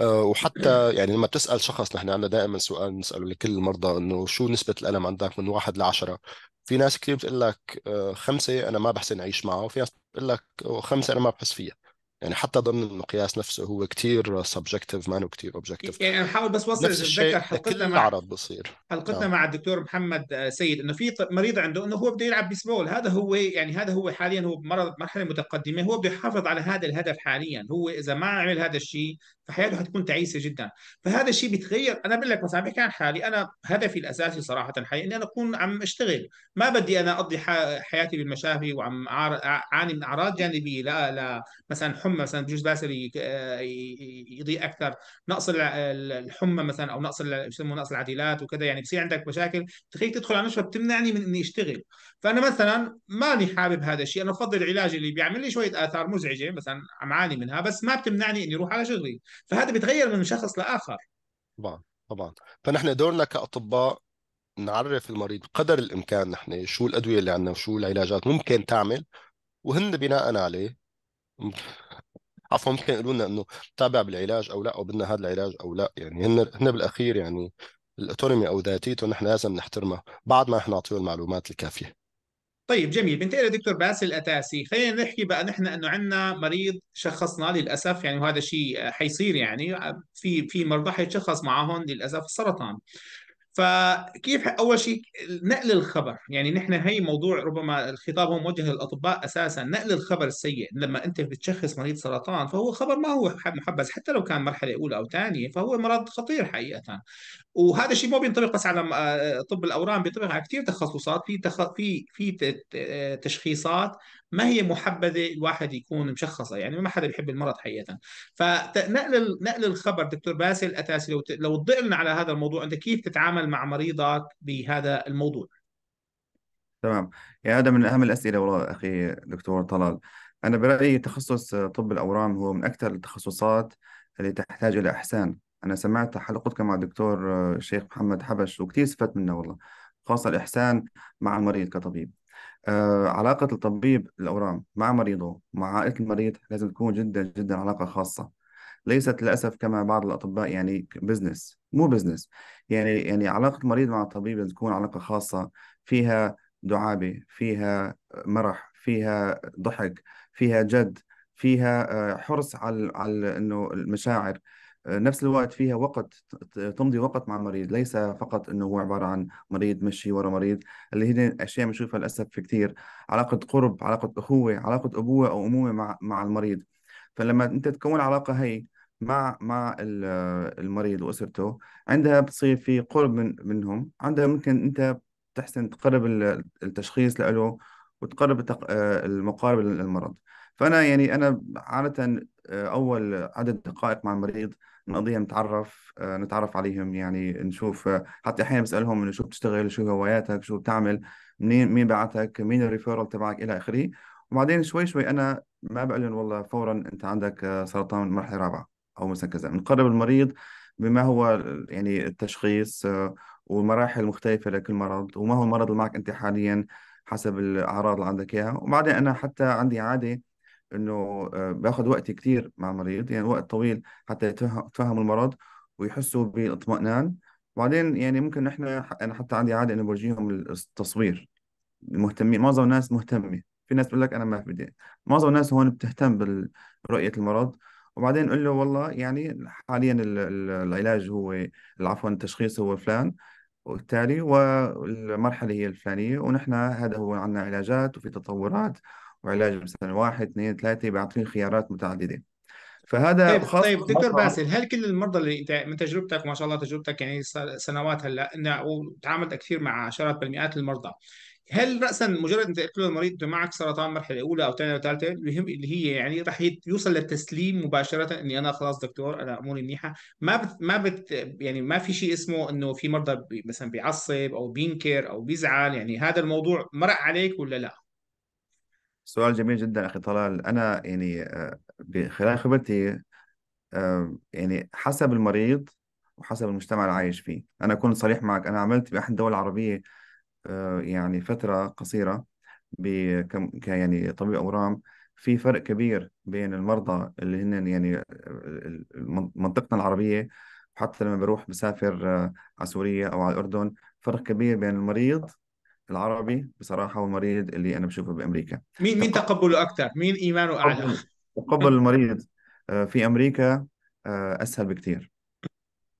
آه، وحتى يعني لما تسال شخص نحن عندنا دائما سؤال نساله لكل المرضى انه شو نسبه الالم عندك من واحد لعشره في ناس كثير بتقول لك آه، خمسه انا ما بحسن اعيش معه وفي ناس بتقول لك آه، خمسه انا ما بحس فيها يعني حتى ضمن المقياس نفسه هو كتير سبجكتيف ما كتير اوبجكتيف يعني بحاول بس وصل نفس الشيء حلقتنا مع العرب بصير حلقتنا آه. مع الدكتور محمد آه، سيد انه في مريض عنده انه هو بده يلعب بيسبول هذا هو يعني هذا هو حاليا هو بمرض مرحله متقدمه هو بده يحافظ على هذا الهدف حاليا هو اذا ما عمل هذا الشيء فحياته حتكون تعيسه جدا فهذا الشيء بيتغير انا بقول لك مثلا بحكي عن حالي انا هدفي الاساسي صراحه حاليا اني انا اكون عم اشتغل ما بدي انا اقضي حياتي بالمشافي وعم اعاني من اعراض جانبيه لا لا مثلا الحمى مثلا بجوز باسل آه، يضيء اكثر نقص الحمى مثلا او نقص يسموه نقص العديلات وكذا يعني بصير عندك مشاكل تخليك تدخل على المشفى بتمنعني من اني اشتغل فانا مثلا ماني حابب هذا الشيء انا بفضل العلاج اللي بيعمل لي شويه اثار مزعجه مثلا عم عاني منها بس ما بتمنعني اني اروح على شغلي فهذا بيتغير من شخص لاخر طبعا طبعا فنحن دورنا كاطباء نعرف المريض قدر الامكان نحن شو الادويه اللي عندنا وشو العلاجات ممكن تعمل وهن بناء عليه عفوا ممكن يقولوا لنا انه تابع بالعلاج او لا او بدنا هذا العلاج او لا يعني هن هن بالاخير يعني الاوتونومي او ذاتيته نحن لازم نحترمها بعد ما نحن نعطيه المعلومات الكافيه طيب جميل بنتقل دكتور باسل الاتاسي خلينا نحكي بقى نحن انه عندنا مريض شخصنا للاسف يعني وهذا شيء حيصير يعني في في مرضى حيتشخص معهم للاسف السرطان فكيف اول شيء نقل الخبر يعني نحن هي موضوع ربما الخطاب هو موجه للاطباء اساسا نقل الخبر السيء لما انت بتشخص مريض سرطان فهو خبر ما هو محبذ حتى لو كان مرحله اولى او ثانيه فهو مرض خطير حقيقه وهذا الشيء ما بينطبق بس على آه، طب الاورام بينطبق على كثير تخصصات في تخ... في في آه، تشخيصات ما هي محبذه الواحد يكون مشخصه يعني ما حدا بيحب المرض حقيقه فنقل نقل الخبر دكتور باسل أتاسي لو لو تضئلنا على هذا الموضوع انت كيف تتعامل مع مريضك بهذا الموضوع تمام يعني هذا من اهم الاسئله والله اخي دكتور طلال انا برايي تخصص طب الاورام هو من اكثر التخصصات اللي تحتاج الى احسان انا سمعت حلقتك مع الدكتور الشيخ محمد حبش وكثير استفدت منه والله خاصه الاحسان مع المريض كطبيب آه، علاقة الطبيب الأورام مع مريضه مع عائلة المريض لازم تكون جدا جدا علاقة خاصة ليست للأسف كما بعض الأطباء يعني بزنس مو بزنس يعني يعني علاقة المريض مع الطبيب لازم تكون علاقة خاصة فيها دعابة فيها مرح فيها ضحك فيها جد فيها آه، حرص على على انه المشاعر آه، نفس الوقت فيها وقت تمضي وقت مع المريض ليس فقط انه هو عباره عن مريض مشي ورا مريض اللي هي اشياء بنشوفها للاسف في كثير علاقه قرب علاقه اخوه علاقه ابوه او امومه مع مع المريض فلما انت تكون العلاقه هي مع مع المريض واسرته عندها بتصير في قرب من منهم عندها ممكن انت تحسن تقرب التشخيص له وتقرب آه، المقارب للمرض فانا يعني انا عاده آه، اول عدد دقائق مع المريض نقضيها نتعرف آه، نتعرف عليهم يعني نشوف آه، حتى احيانا بسالهم انه شو بتشتغل شو هواياتك شو بتعمل منين مين بعتك مين الريفيرال تبعك الى اخره وبعدين شوي شوي انا ما بقول لهم والله فورا انت عندك سرطان مرحله رابعه او مثلا كذا بنقرب المريض بما هو يعني التشخيص ومراحل مختلفه لكل مرض وما هو المرض اللي معك انت حاليا حسب الاعراض اللي عندك اياها وبعدين انا حتى عندي عاده انه آه، باخذ وقت كثير مع المريض يعني وقت طويل حتى يتفهم المرض ويحسوا بالاطمئنان بعدين يعني ممكن نحن انا حتى عندي عاده انه بورجيهم التصوير مهتمين معظم الناس مهتمه في ناس بتقول لك انا ما بدي معظم الناس هون بتهتم برؤيه المرض وبعدين قل له والله يعني حاليا العلاج هو عفوا التشخيص هو فلان والتالي والمرحله هي الفلانيه ونحن هذا هو عندنا علاجات وفي تطورات وعلاج مثلا واحد اثنين ثلاثه بيعطيه خيارات متعدده فهذا طيب خاص طيب دكتور باسل هل كل المرضى اللي انت من تجربتك ما شاء الله تجربتك يعني سنوات هلا وتعاملت كثير مع عشرات بل مئات المرضى هل راسا مجرد انت قلت له المريض انت معك سرطان مرحله اولى او ثانيه او ثالثه اللي هي يعني راح يوصل للتسليم مباشره اني انا خلاص دكتور انا اموري منيحه ما بت ما بت يعني ما في شيء اسمه انه في مرضى مثلا بيعصب او بينكر او بيزعل يعني هذا الموضوع مرق عليك ولا لا؟ سؤال جميل جدا اخي طلال انا يعني آه، خلال خبرتي آه، يعني حسب المريض وحسب المجتمع اللي عايش فيه انا اكون صريح معك انا عملت باحد الدول العربيه آه، يعني فتره قصيره ب- ك يعني طبيب أورام في فرق كبير بين المرضى اللي هن يعني منطقتنا العربية حتى لما بروح بسافر على سوريا أو على الأردن فرق كبير بين المريض العربي بصراحه هو المريض اللي انا بشوفه بامريكا مين مين تقبله اكثر مين ايمانه اعلى تقبل المريض آه، في امريكا آه، اسهل بكثير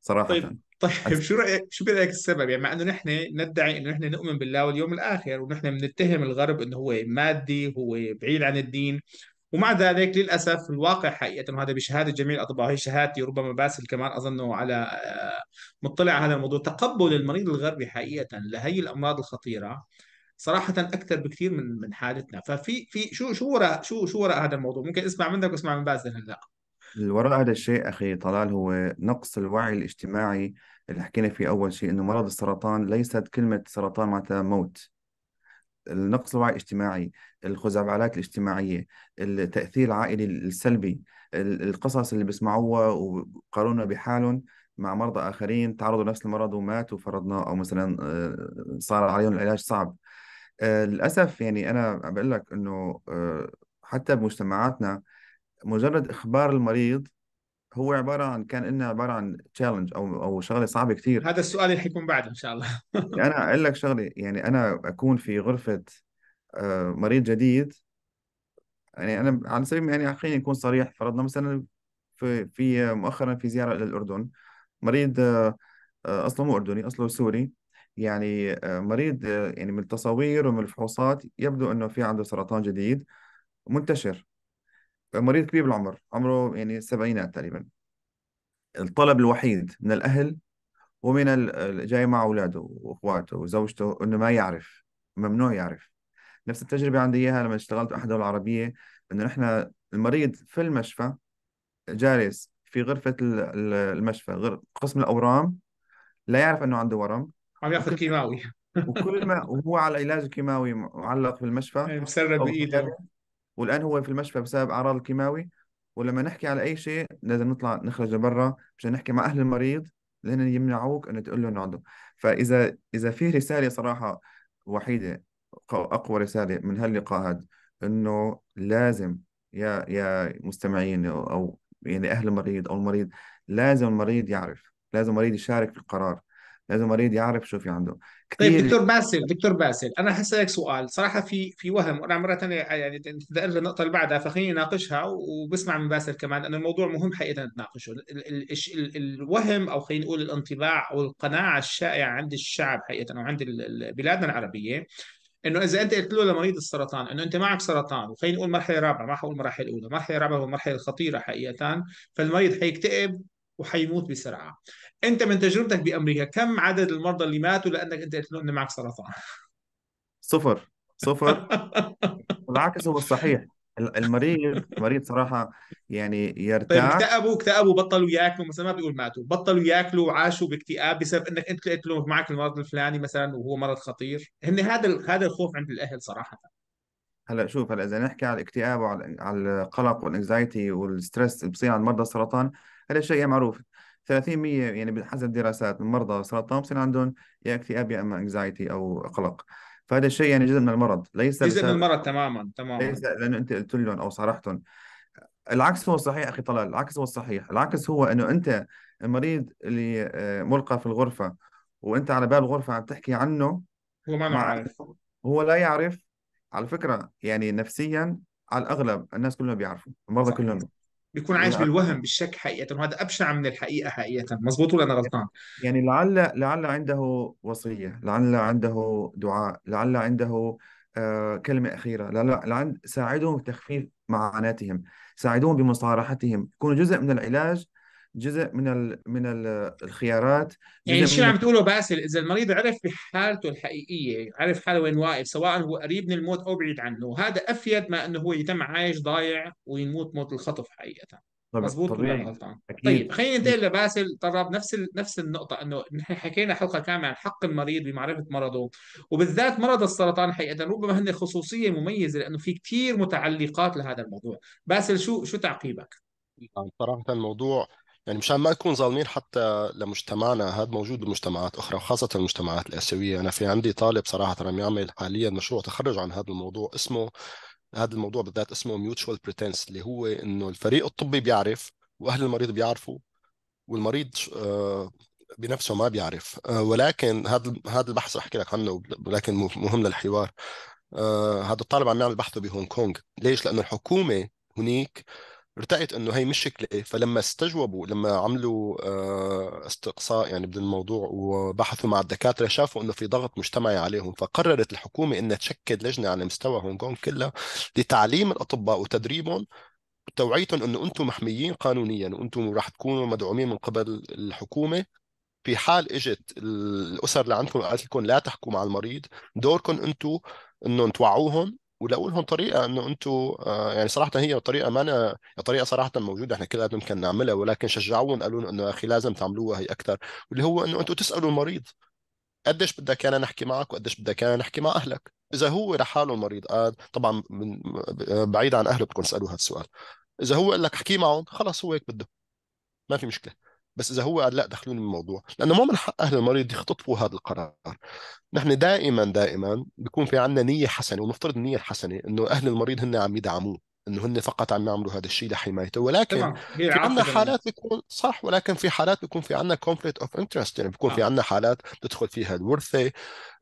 صراحه طيب طيب شو رايك شو برايك السبب يعني مع انه نحن ندعي انه نحن نؤمن بالله واليوم الاخر ونحن بنتهم الغرب انه هو مادي هو بعيد عن الدين ومع ذلك للاسف الواقع حقيقه وهذا بشهاده جميع الاطباء هي شهادتي وربما باسل كمان اظنه على آه، مطلع على هذا الموضوع تقبل المريض الغربي حقيقه لهي الامراض الخطيره صراحه اكثر بكثير من من حالتنا ففي في شو شو وراء شو شو وراء هذا الموضوع ممكن اسمع منك واسمع من باسل هلا وراء هذا الشيء اخي طلال هو نقص الوعي الاجتماعي اللي حكينا فيه اول شيء انه مرض السرطان ليست كلمه سرطان معناتها موت النقص الوعي الاجتماعي الخزعبلات الاجتماعية التأثير العائلي السلبي القصص اللي بيسمعوها وقارنها بحالهم مع مرضى آخرين تعرضوا لنفس المرض وماتوا فرضناه أو مثلا آه، صار عليهم العلاج صعب آه، للأسف يعني أنا بقول لك إنه آه، حتى بمجتمعاتنا مجرد إخبار المريض هو عباره عن كان انه عباره عن تشالنج او او شغله صعبه كثير هذا السؤال اللي حيكون بعده ان شاء الله يعني انا اقول لك شغله يعني انا اكون في غرفه آه، مريض جديد يعني انا على سبيل يعني خليني اكون صريح فرضنا مثلا في في مؤخرا في زياره الى الاردن مريض آه، آه، اصله مو اردني اصله سوري يعني مريض يعني من التصاوير ومن الفحوصات يبدو انه في عنده سرطان جديد منتشر مريض كبير بالعمر عمره يعني سبعينات تقريبا الطلب الوحيد من الأهل ومن جاي مع أولاده وأخواته وزوجته إنه ما يعرف ممنوع يعرف نفس التجربة عندي إياها لما اشتغلت أحد العربية إنه نحن المريض في المشفى جالس في غرفة المشفى قسم الأورام لا يعرف إنه عنده ورم عم ياخذ كيماوي وكل ما وهو على علاج كيماوي معلق في المشفى أيوة، مسرب بايده والان هو في المشفى بسبب اعراض الكيماوي ولما نحكي على اي شيء لازم نطلع نخرج لبرا مشان نحكي مع اهل المريض لان يمنعوك انه تقول لهم اقعدوا فاذا اذا في رساله صراحه وحيده اقوى رساله من هاللقاء هذا انه لازم يا يا مستمعين او يعني اهل المريض او المريض لازم المريض يعرف لازم المريض يشارك في القرار لازم المريض يعرف شو في عنده طيب، كتير طيب دكتور باسل دكتور باسل انا حسألك سؤال صراحه في في وهم وانا مره ثانيه يعني تدقر النقطه اللي بعدها فخليني ناقشها وبسمع من باسل كمان انه الموضوع مهم حقيقه نتناقشه ال ال ال الوهم او خلينا نقول الانطباع او القناعه الشائعه عند الشعب حقيقه او عند بلادنا العربيه انه اذا انت قلت له لمريض السرطان انه انت معك سرطان وخلينا نقول مرحله رابعه ما حقول مرحله الاولى، المرحله الرابعه هو المرحله الخطيره حقيقه فالمريض حيكتئب وحيموت بسرعه انت من تجربتك بامريكا كم عدد المرضى اللي ماتوا لانك انت قلت له انه معك سرطان صفر صفر العكس هو الصحيح المريض المريض صراحه يعني يرتاح طيب اكتئبوا اكتئبوا بطلوا ياكلوا مثلا ما بيقول ماتوا بطلوا ياكلوا وعاشوا باكتئاب بسبب انك انت لقيت له معك المرض الفلاني مثلا وهو مرض خطير هن هذا هذا الخوف عند الاهل صراحه هلا شوف هلا اذا نحكي على الاكتئاب وعلى على القلق والانكزايتي والستريس اللي بصير عند مرضى السرطان هذا الشيء معروف 30% يعني بحسب الدراسات من مرضى سرطان بصير عندهم يا اكتئاب يا اما انكزايتي او قلق فهذا الشيء يعني جزء من المرض ليس جزء من المرض تماما تماما ليس لانه انت قلت لهم او صرحتهم العكس هو الصحيح اخي طلال العكس هو الصحيح العكس هو انه انت المريض اللي آه، ملقى في الغرفه وانت على باب الغرفه عم تحكي عنه هو ما عارف هو لا يعرف على فكره يعني نفسيا على الاغلب الناس كلهم بيعرفوا المرضى صحيح. كلهم بيكون عايش يعني بالوهم بالشك حقيقه وهذا ابشع من الحقيقه حقيقه مزبوط ولا انا غلطان يعني لعل لعل عنده وصيه لعل عنده دعاء لعل عنده آه، كلمه اخيره لعل لعل ساعدهم بتخفيف معاناتهم ساعدوهم بمصارحتهم كونوا جزء من العلاج جزء من الـ من الخيارات يعني شو عم تقوله باسل اذا المريض عرف بحالته الحقيقيه عرف حاله وين واقف سواء هو قريب من الموت او بعيد عنه هذا افيد ما انه هو يتم عايش ضايع ويموت موت الخطف حقيقه مضبوط ولا طبيعي غلطان طيب خلينا ننتقل لباسل طرب نفس نفس النقطه انه نحن حكينا حلقه كامله عن حق المريض بمعرفه مرضه وبالذات مرض السرطان حقيقه ربما هن خصوصيه مميزه لانه في كثير متعلقات لهذا الموضوع باسل شو شو تعقيبك؟ نعم، صراحه الموضوع يعني مشان ما نكون ظالمين حتى لمجتمعنا هذا موجود بمجتمعات اخرى وخاصه المجتمعات الاسيويه انا في عندي طالب صراحه عم يعمل حاليا مشروع تخرج عن هذا الموضوع اسمه هذا الموضوع بالذات اسمه ميوتشوال بريتنس اللي هو انه الفريق الطبي بيعرف واهل المريض بيعرفوا والمريض آه، بنفسه ما بيعرف آه، ولكن هذا هذا البحث رح احكي لك عنه ولكن مهم للحوار آه، هذا الطالب عم يعمل بحثه بهونغ كونغ ليش لانه الحكومه هناك ارتأت انه هي مشكله إيه، فلما استجوبوا لما عملوا آه، استقصاء يعني من الموضوع وبحثوا مع الدكاتره شافوا انه في ضغط مجتمعي عليهم فقررت الحكومه انها تشكل لجنه على مستوى هونغ كونغ كلها لتعليم الاطباء وتدريبهم وتوعيتهم انه انتم محميين قانونيا وانتم راح تكونوا مدعومين من قبل الحكومه في حال اجت الاسر اللي عندكم قالت لكم لا تحكوا مع المريض دوركم انتم انه توعوهم ولاقوا لهم طريقه انه انتم آه، يعني صراحه هي طريقه ما أنا طريقه صراحه موجوده احنا كلنا ممكن نعملها ولكن شجعوهم قالوا انه اخي لازم تعملوها هي اكثر واللي هو انه انتم تسالوا المريض قديش بدك انا نحكي معك وقديش بدك انا نحكي مع اهلك اذا هو لحاله المريض قال آه، طبعا آه، بعيد عن اهله بتكون سالوه هذا السؤال اذا هو قال لك احكي معهم خلص هو هيك بده ما في مشكله بس اذا هو قال لا دخلوني بالموضوع لانه ما من حق اهل المريض يختطفوا هذا القرار نحن دائما دائما بيكون في عندنا نيه حسنه ونفترض النيه الحسنه انه اهل المريض هن عم يدعموه انه هن فقط عم يعملوا هذا الشيء لحمايته ولكن في عندنا حالات بيكون صح ولكن في حالات بيكون في عندنا كونفليكت اوف انترست يعني بيكون آه. في عندنا حالات بتدخل فيها الورثه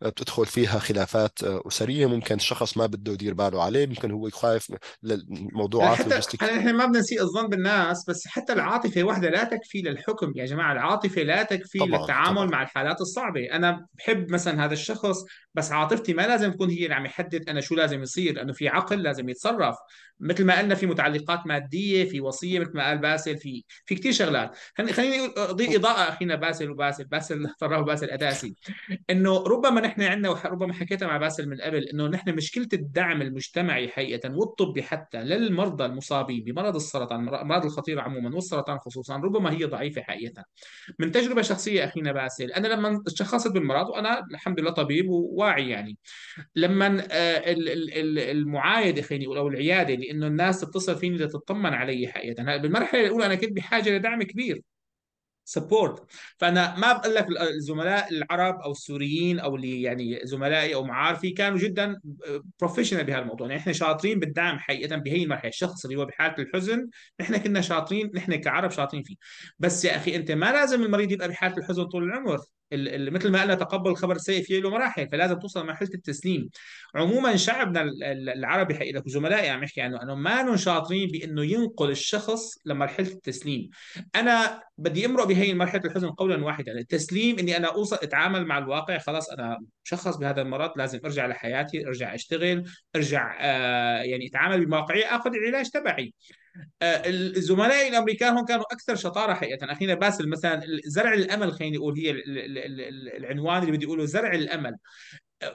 بتدخل فيها خلافات آه، اسريه ممكن الشخص ما بده يدير باله عليه ممكن هو خايف للموضوعات يعني احنا ما بدنا نسيء الظن بالناس بس حتى العاطفه وحده لا تكفي للحكم يا جماعه العاطفه لا تكفي طبعاً للتعامل طبعاً. مع الحالات الصعبه انا بحب مثلا هذا الشخص بس عاطفتي ما لازم تكون هي اللي عم يحدد انا شو لازم يصير لانه في عقل لازم يتصرف مثل ما قلنا في متعلقات ماديه في وصيه مثل ما قال باسل في في كثير شغلات خليني اضيء اضاءه اخينا باسل وباسل باسل طراه باسل اداسي انه ربما احنا عندنا ربما حكيتها مع باسل من قبل انه نحن مشكله الدعم المجتمعي حقيقه والطبي حتى للمرضى المصابين بمرض السرطان الامراض الخطيره عموما والسرطان خصوصا ربما هي ضعيفه حقيقه من تجربه شخصيه اخينا باسل انا لما تشخصت بالمرض وانا الحمد لله طبيب وواعي يعني لما آه، المعايده خليني اقول او العياده لانه الناس تتصل فيني لتطمن علي حقيقه بالمرحله الاولى انا كنت بحاجه لدعم كبير سبورت فانا ما بقول لك الزملاء العرب او السوريين او اللي يعني زملائي او معارفي كانوا جدا بروفيشنال آه، بهالموضوع يعني احنا شاطرين بالدعم حقيقه بهي المرحله الشخص اللي هو بحاله الحزن نحن كنا شاطرين نحن كعرب شاطرين فيه بس يا اخي انت ما لازم المريض يبقى بحاله الحزن طول العمر اللي مثل ما قلنا تقبل الخبر السيء في له مراحل فلازم توصل لمرحله التسليم عموما شعبنا العربي حقيقه زملائي عم يحكي عنه انه ما شاطرين بانه ينقل الشخص لمرحله التسليم انا بدي امرق بهي مرحله الحزن قولا واحدا التسليم اني انا اوصل اتعامل مع الواقع خلاص انا مشخص بهذا المرض لازم ارجع لحياتي ارجع اشتغل ارجع آه يعني اتعامل بواقعيه اخذ العلاج تبعي آه، زملائي الامريكان هم كانوا اكثر شطاره حقيقه اخينا باسل مثلا زرع الامل خليني اقول هي العنوان اللي بدي اقوله زرع الامل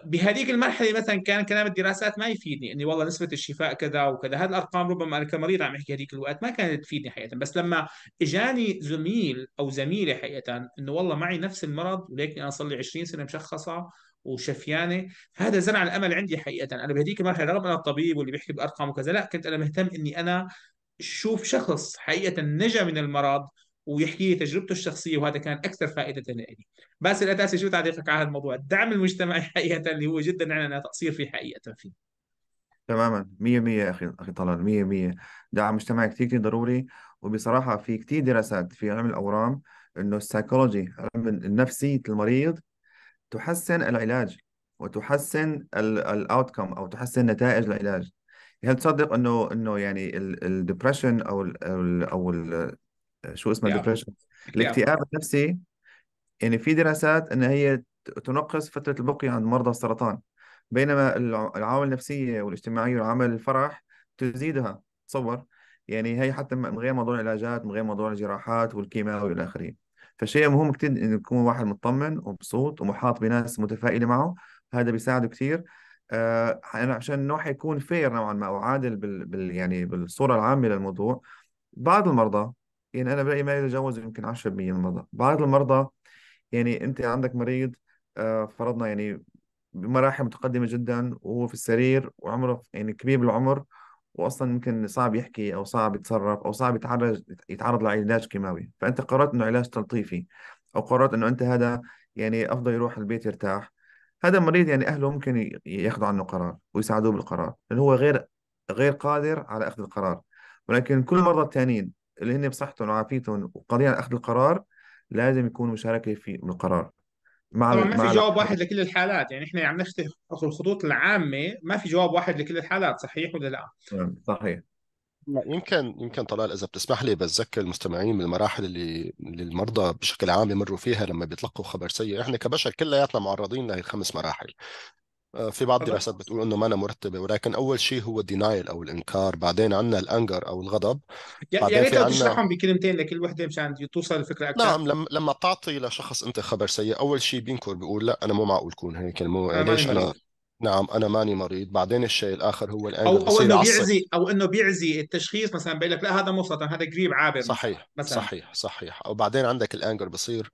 بهذيك المرحله مثلا كان كلام الدراسات ما يفيدني اني والله نسبه الشفاء كذا وكذا هذه الارقام ربما انا كمريض عم احكي هذيك الوقت ما كانت تفيدني حقيقه بس لما اجاني زميل او زميله حقيقه انه والله معي نفس المرض ولكن انا صار لي 20 سنه مشخصه وشفيانه هذا زرع الامل عندي حقيقه انا بهذيك المرحله رغم انا الطبيب واللي بيحكي بارقام وكذا لا كنت انا مهتم اني انا شوف شخص حقيقه نجا من المرض ويحكي لي تجربته الشخصيه وهذا كان اكثر فائده لي. باسل الاتاسي شو تعليقك على هذا الموضوع؟ الدعم المجتمعي حقيقه اللي هو جدا عندنا تقصير فيه حقيقه فيه. تماما 100% اخي اخي طلال 100% دعم مجتمعي كثير كثير ضروري وبصراحه في كثير دراسات في علم الاورام انه السايكولوجي علم النفسيه المريض تحسن العلاج وتحسن الاوتكم او تحسن نتائج العلاج هل تصدق انه انه يعني الدبرشن او الـ او الـ او الـ شو اسمه الدبرشن الاكتئاب النفسي يعني في دراسات ان هي تنقص فتره البقيه عند مرضى السرطان بينما العوامل النفسيه والاجتماعيه وعامل الفرح تزيدها تصور يعني هي حتى من غير موضوع العلاجات من غير موضوع الجراحات والكيماوي والى اخره فشيء مهم كثير انه يكون واحد مطمن ومبسوط ومحاط بناس متفائله معه هذا بيساعده كثير آه انا عشان نوع يكون فير نوعا ما او عادل بال, بال يعني بالصوره العامه للموضوع بعض المرضى يعني انا برايي ما يتجاوز يمكن 10% من المرضى بعض المرضى يعني انت عندك مريض آه فرضنا يعني بمراحل متقدمه جدا وهو في السرير وعمره يعني كبير بالعمر واصلا يمكن صعب يحكي او صعب يتصرف او صعب يتعرض يتعرض لعلاج كيماوي فانت قررت انه علاج تلطيفي او قررت انه انت هذا يعني افضل يروح البيت يرتاح هذا المريض يعني اهله ممكن ياخذوا عنه قرار ويساعدوه بالقرار لانه هو غير غير قادر على اخذ القرار ولكن كل المرضى الثانيين اللي هن بصحتهم وعافيتهم وقادرين على اخذ القرار لازم يكونوا مشاركه في القرار مع ما ما في جواب واحد لكل الحالات يعني احنا عم نفتح الخطوط العامه ما في جواب واحد لكل الحالات صحيح ولا لا؟ نعم، صحيح يمكن يمكن طلال اذا بتسمح لي بتذكر المستمعين بالمراحل اللي اللي المرضى بشكل عام يمروا فيها لما بيتلقوا خبر سيء احنا كبشر كلياتنا معرضين لهي الخمس مراحل آه، في بعض الدراسات بتقول انه ما أنا مرتبه ولكن اول شيء هو الدينايل او الانكار بعدين عندنا الانجر او الغضب يا ريت لو تشرحهم بكلمتين لكل وحده مشان توصل الفكره اكثر نعم لما لما بتعطي لشخص انت خبر سيء اول شيء بينكر بيقول لا انا مو معقول كون هيك مو ليش انا نعم انا ماني مريض بعدين الشيء الاخر هو الان او او انه بيعزي او انه بيعزي التشخيص مثلا بيقول لك لا هذا مو سرطان هذا قريب عابر صحيح مثلا. صحيح صحيح وبعدين عندك الانجر بصير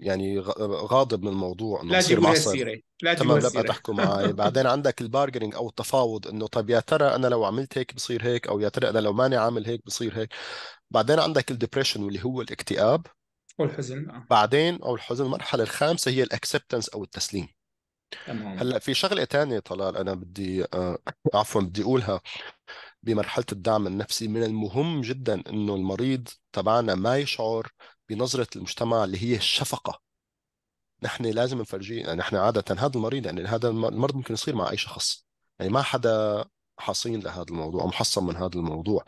يعني غاضب من الموضوع انه لا بصير معصب لا تمام لا تحكوا معي بعدين عندك البارجرينج او التفاوض انه طب يا ترى انا لو عملت هيك بصير هيك او يا ترى انا لو ماني عامل هيك بصير هيك بعدين عندك الدبريشن واللي هو الاكتئاب والحزن آه. بعدين او الحزن المرحله الخامسه هي الاكسبتنس او التسليم تمام هلا في شغله تانية طلال انا بدي آه، عفوا بدي اقولها بمرحله الدعم النفسي من المهم جدا انه المريض تبعنا ما يشعر بنظره المجتمع اللي هي الشفقه نحن لازم نفرجيه يعني نحن عاده هذا المريض يعني هذا المرض ممكن يصير مع اي شخص يعني ما حدا حصين لهذا الموضوع او محصن من هذا الموضوع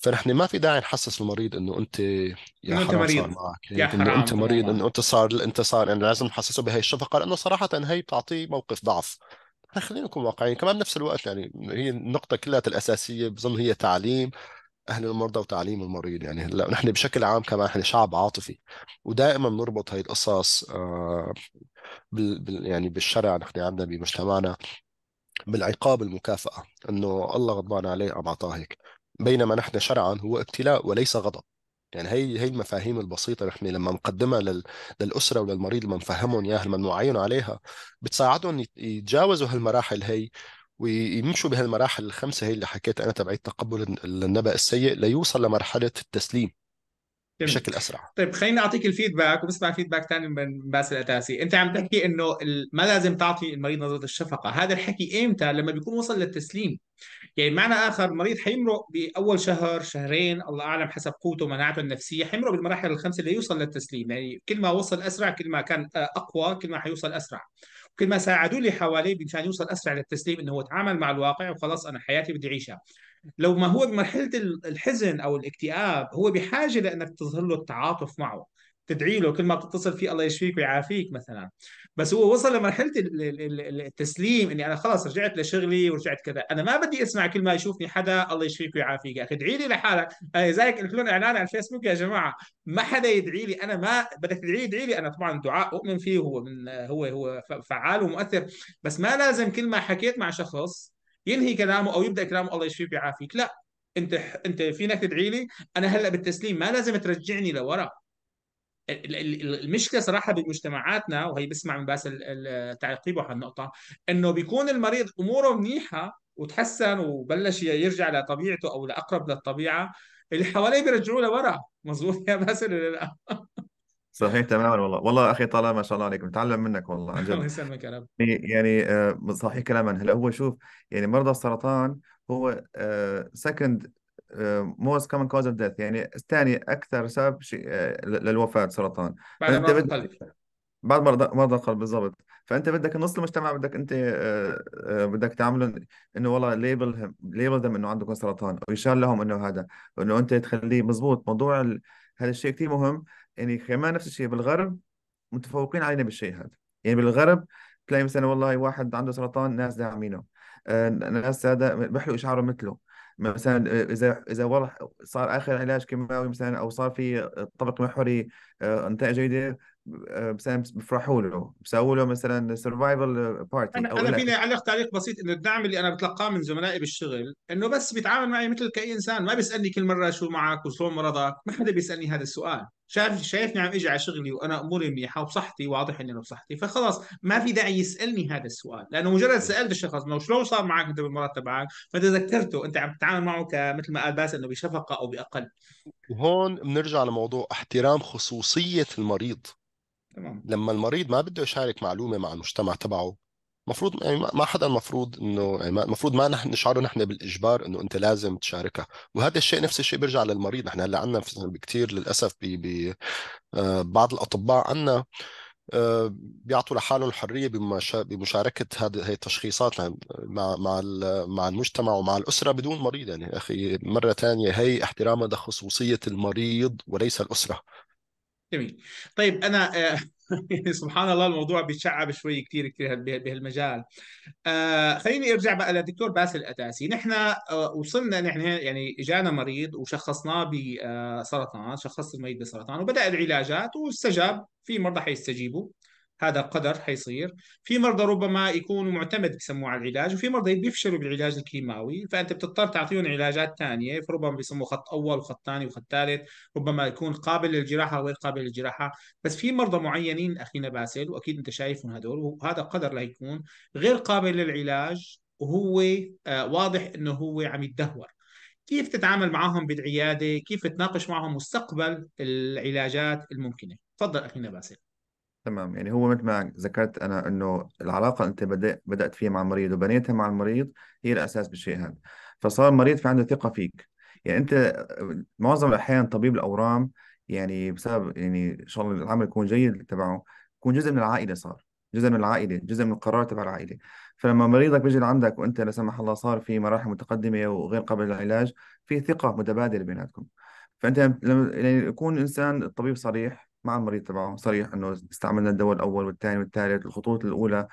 فنحن ما في داعي نحسس المريض انه انت يا إنه انت مريض معك يا انه انت مريض انه انت صار انت صار يعني لازم نحسسه بهي الشفقه لانه صراحه هي بتعطيه موقف ضعف خلينا نكون واقعيين كمان بنفس الوقت يعني هي النقطه كلها الاساسيه بظن هي تعليم اهل المرضى وتعليم المريض يعني هلا نحن بشكل عام كمان نحن شعب عاطفي ودائما بنربط هي القصص آه، بال يعني بالشرع نحن عندنا بمجتمعنا بالعقاب المكافأة انه الله غضبان عليه ام اعطاه هيك بينما نحن شرعا هو ابتلاء وليس غضب يعني هي هي المفاهيم البسيطه نحن لما نقدمها لل... للاسره وللمريض لما نفهمهم اياها لما نوعيهم عليها بتساعدهم يتجاوزوا هالمراحل هي ويمشوا بهالمراحل الخمسه هي اللي حكيت انا تبعت تقبل النبأ السيء ليوصل لمرحله التسليم بشكل اسرع طيب خليني اعطيك الفيدباك وبسمع فيدباك ثاني من باسل الاتاسي انت عم تحكي انه ما لازم تعطي المريض نظره الشفقه هذا الحكي امتى لما بيكون وصل للتسليم يعني معنى اخر المريض حيمرق باول شهر شهرين الله اعلم حسب قوته ومناعته النفسيه حيمرق بالمراحل الخمسه ليوصل للتسليم يعني كل ما وصل اسرع كل ما كان آه، اقوى كل ما حيوصل اسرع كل ما ساعدوا لي حواليه مشان يوصل اسرع للتسليم انه هو تعامل مع الواقع وخلاص انا حياتي بدي اعيشها لو ما هو بمرحله الحزن او الاكتئاب هو بحاجه لانك تظهر له التعاطف معه تدعي له كل ما بتتصل فيه الله يشفيك ويعافيك مثلا بس هو وصل لمرحله التسليم اني انا خلاص رجعت لشغلي ورجعت كذا انا ما بدي اسمع كل ما يشوفني حدا الله يشفيك ويعافيك يا اخي ادعي لي لحالك لذلك قلت لهم اعلان على الفيسبوك يا جماعه ما حدا يدعي لي انا ما بدك تدعي ادعي لي انا طبعا الدعاء اؤمن فيه هو من آه، هو هو فعال ومؤثر بس ما لازم كل ما حكيت مع شخص ينهي كلامه او يبدا كلامه الله يشفيك ويعافيك لا انت انت فينك تدعي لي انا هلا بالتسليم ما لازم ترجعني لورا المشكله صراحه بمجتمعاتنا وهي بسمع من باسل تعقيبه على النقطه انه بيكون المريض اموره منيحه وتحسن وبلش يرجع لطبيعته او لاقرب للطبيعه اللي حواليه بيرجعوه لورا مزبوط يا باسل ولا لا صحيح تماما والله والله اخي طلال ما شاء الله عليك نتعلم منك والله عن جد الله يسلمك يا رب يعني, يعني، آه، صحيح كلاما هلا هو شوف يعني مرضى السرطان هو سكند آه، موست كومن كوز اوف ديث يعني ثاني اكثر سبب شيء آه، للوفاه سرطان بعد مرض بد... القلب بعد مرض مرض القلب بالضبط فانت بدك نص المجتمع بدك انت آه، آه، بدك تعمله انه والله ليبل ليبل ذم انه عندكم سرطان ويشار لهم انه هذا انه انت تخليه مزبوط موضوع ال... هذا الشيء كثير مهم يعني كمان نفس الشيء بالغرب متفوقين علينا بالشيء هذا يعني بالغرب تلاقي مثلا والله واحد عنده سرطان ناس داعمينه آه، ناس هذا بحلقوا شعره مثله مثلا آه، اذا اذا والله صار اخر علاج كيماوي مثلا او صار في طبق محوري آه، انتاج جيده آه، مثلا بفرحوا له بسووا له مثلا سرفايفل بارتي انا, أنا فيني اعلق تعليق بسيط انه الدعم اللي انا بتلقاه من زملائي بالشغل انه بس بيتعامل معي مثل كاي انسان ما بيسالني كل مره شو معك وشلون مرضك ما حدا بيسالني هذا السؤال شايف شايفني عم اجي على شغلي وانا اموري منيحه وبصحتي واضح اني انا بصحتي فخلص ما في داعي يسالني هذا السؤال لانه مجرد سالت الشخص انه شلون صار معك انت بالمرض تبعك ذكرته انت عم تتعامل معه كمثل ما قال باسل انه بشفقه او باقل وهون بنرجع لموضوع احترام خصوصيه المريض تمام لما المريض ما بده يشارك معلومه مع المجتمع تبعه المفروض يعني ما حدا المفروض انه يعني المفروض ما نحن نشعره نحن بالاجبار انه انت لازم تشاركها وهذا الشيء نفس الشيء بيرجع للمريض نحن هلا عندنا كثير للاسف ب آه، بعض الاطباء عندنا آه، بيعطوا لحالهم الحريه بمشاركه هذه هي التشخيصات مع مع مع المجتمع ومع الاسره بدون مريض يعني اخي مره ثانيه هي احتراما لخصوصيه المريض وليس الاسره جميل طيب انا آه، يعني سبحان الله الموضوع بيتشعب شوي كثير كثير بهالمجال آه، خليني ارجع بقى للدكتور باسل الاتاسي نحن آه، وصلنا نحن يعني اجانا مريض وشخصناه بسرطان شخصت المريض بسرطان وبدا العلاجات واستجاب في مرضى حيستجيبوا هذا قدر حيصير في مرضى ربما يكونوا معتمد بسموه على العلاج وفي مرضى بيفشلوا بالعلاج الكيماوي فانت بتضطر تعطيهم علاجات ثانيه فربما بيسموه خط اول وخط ثاني وخط ثالث ربما يكون قابل للجراحه وغير قابل للجراحه بس في مرضى معينين اخينا باسل واكيد انت شايفهم هدول وهذا قدر ليكون غير قابل للعلاج وهو آه، واضح انه هو عم يتدهور كيف تتعامل معهم بالعياده كيف تناقش معهم مستقبل العلاجات الممكنه تفضل اخينا باسل تمام يعني هو مثل ما ذكرت انا انه العلاقه انت بدأ بدات فيها مع المريض وبنيتها مع المريض هي الاساس بالشيء هذا فصار المريض في عنده ثقه فيك يعني انت معظم الاحيان طبيب الاورام يعني بسبب يعني ان شاء الله العمل يكون جيد تبعه يكون جزء من العائله صار جزء من العائله جزء من القرار تبع العائله فلما مريضك بيجي لعندك وانت لا سمح الله صار في مراحل متقدمه وغير قابل للعلاج في ثقه متبادله بيناتكم فانت لما يعني يكون انسان الطبيب صريح مع المريض تبعه صريح انه استعملنا الدواء الاول والثاني والثالث الخطوط الاولى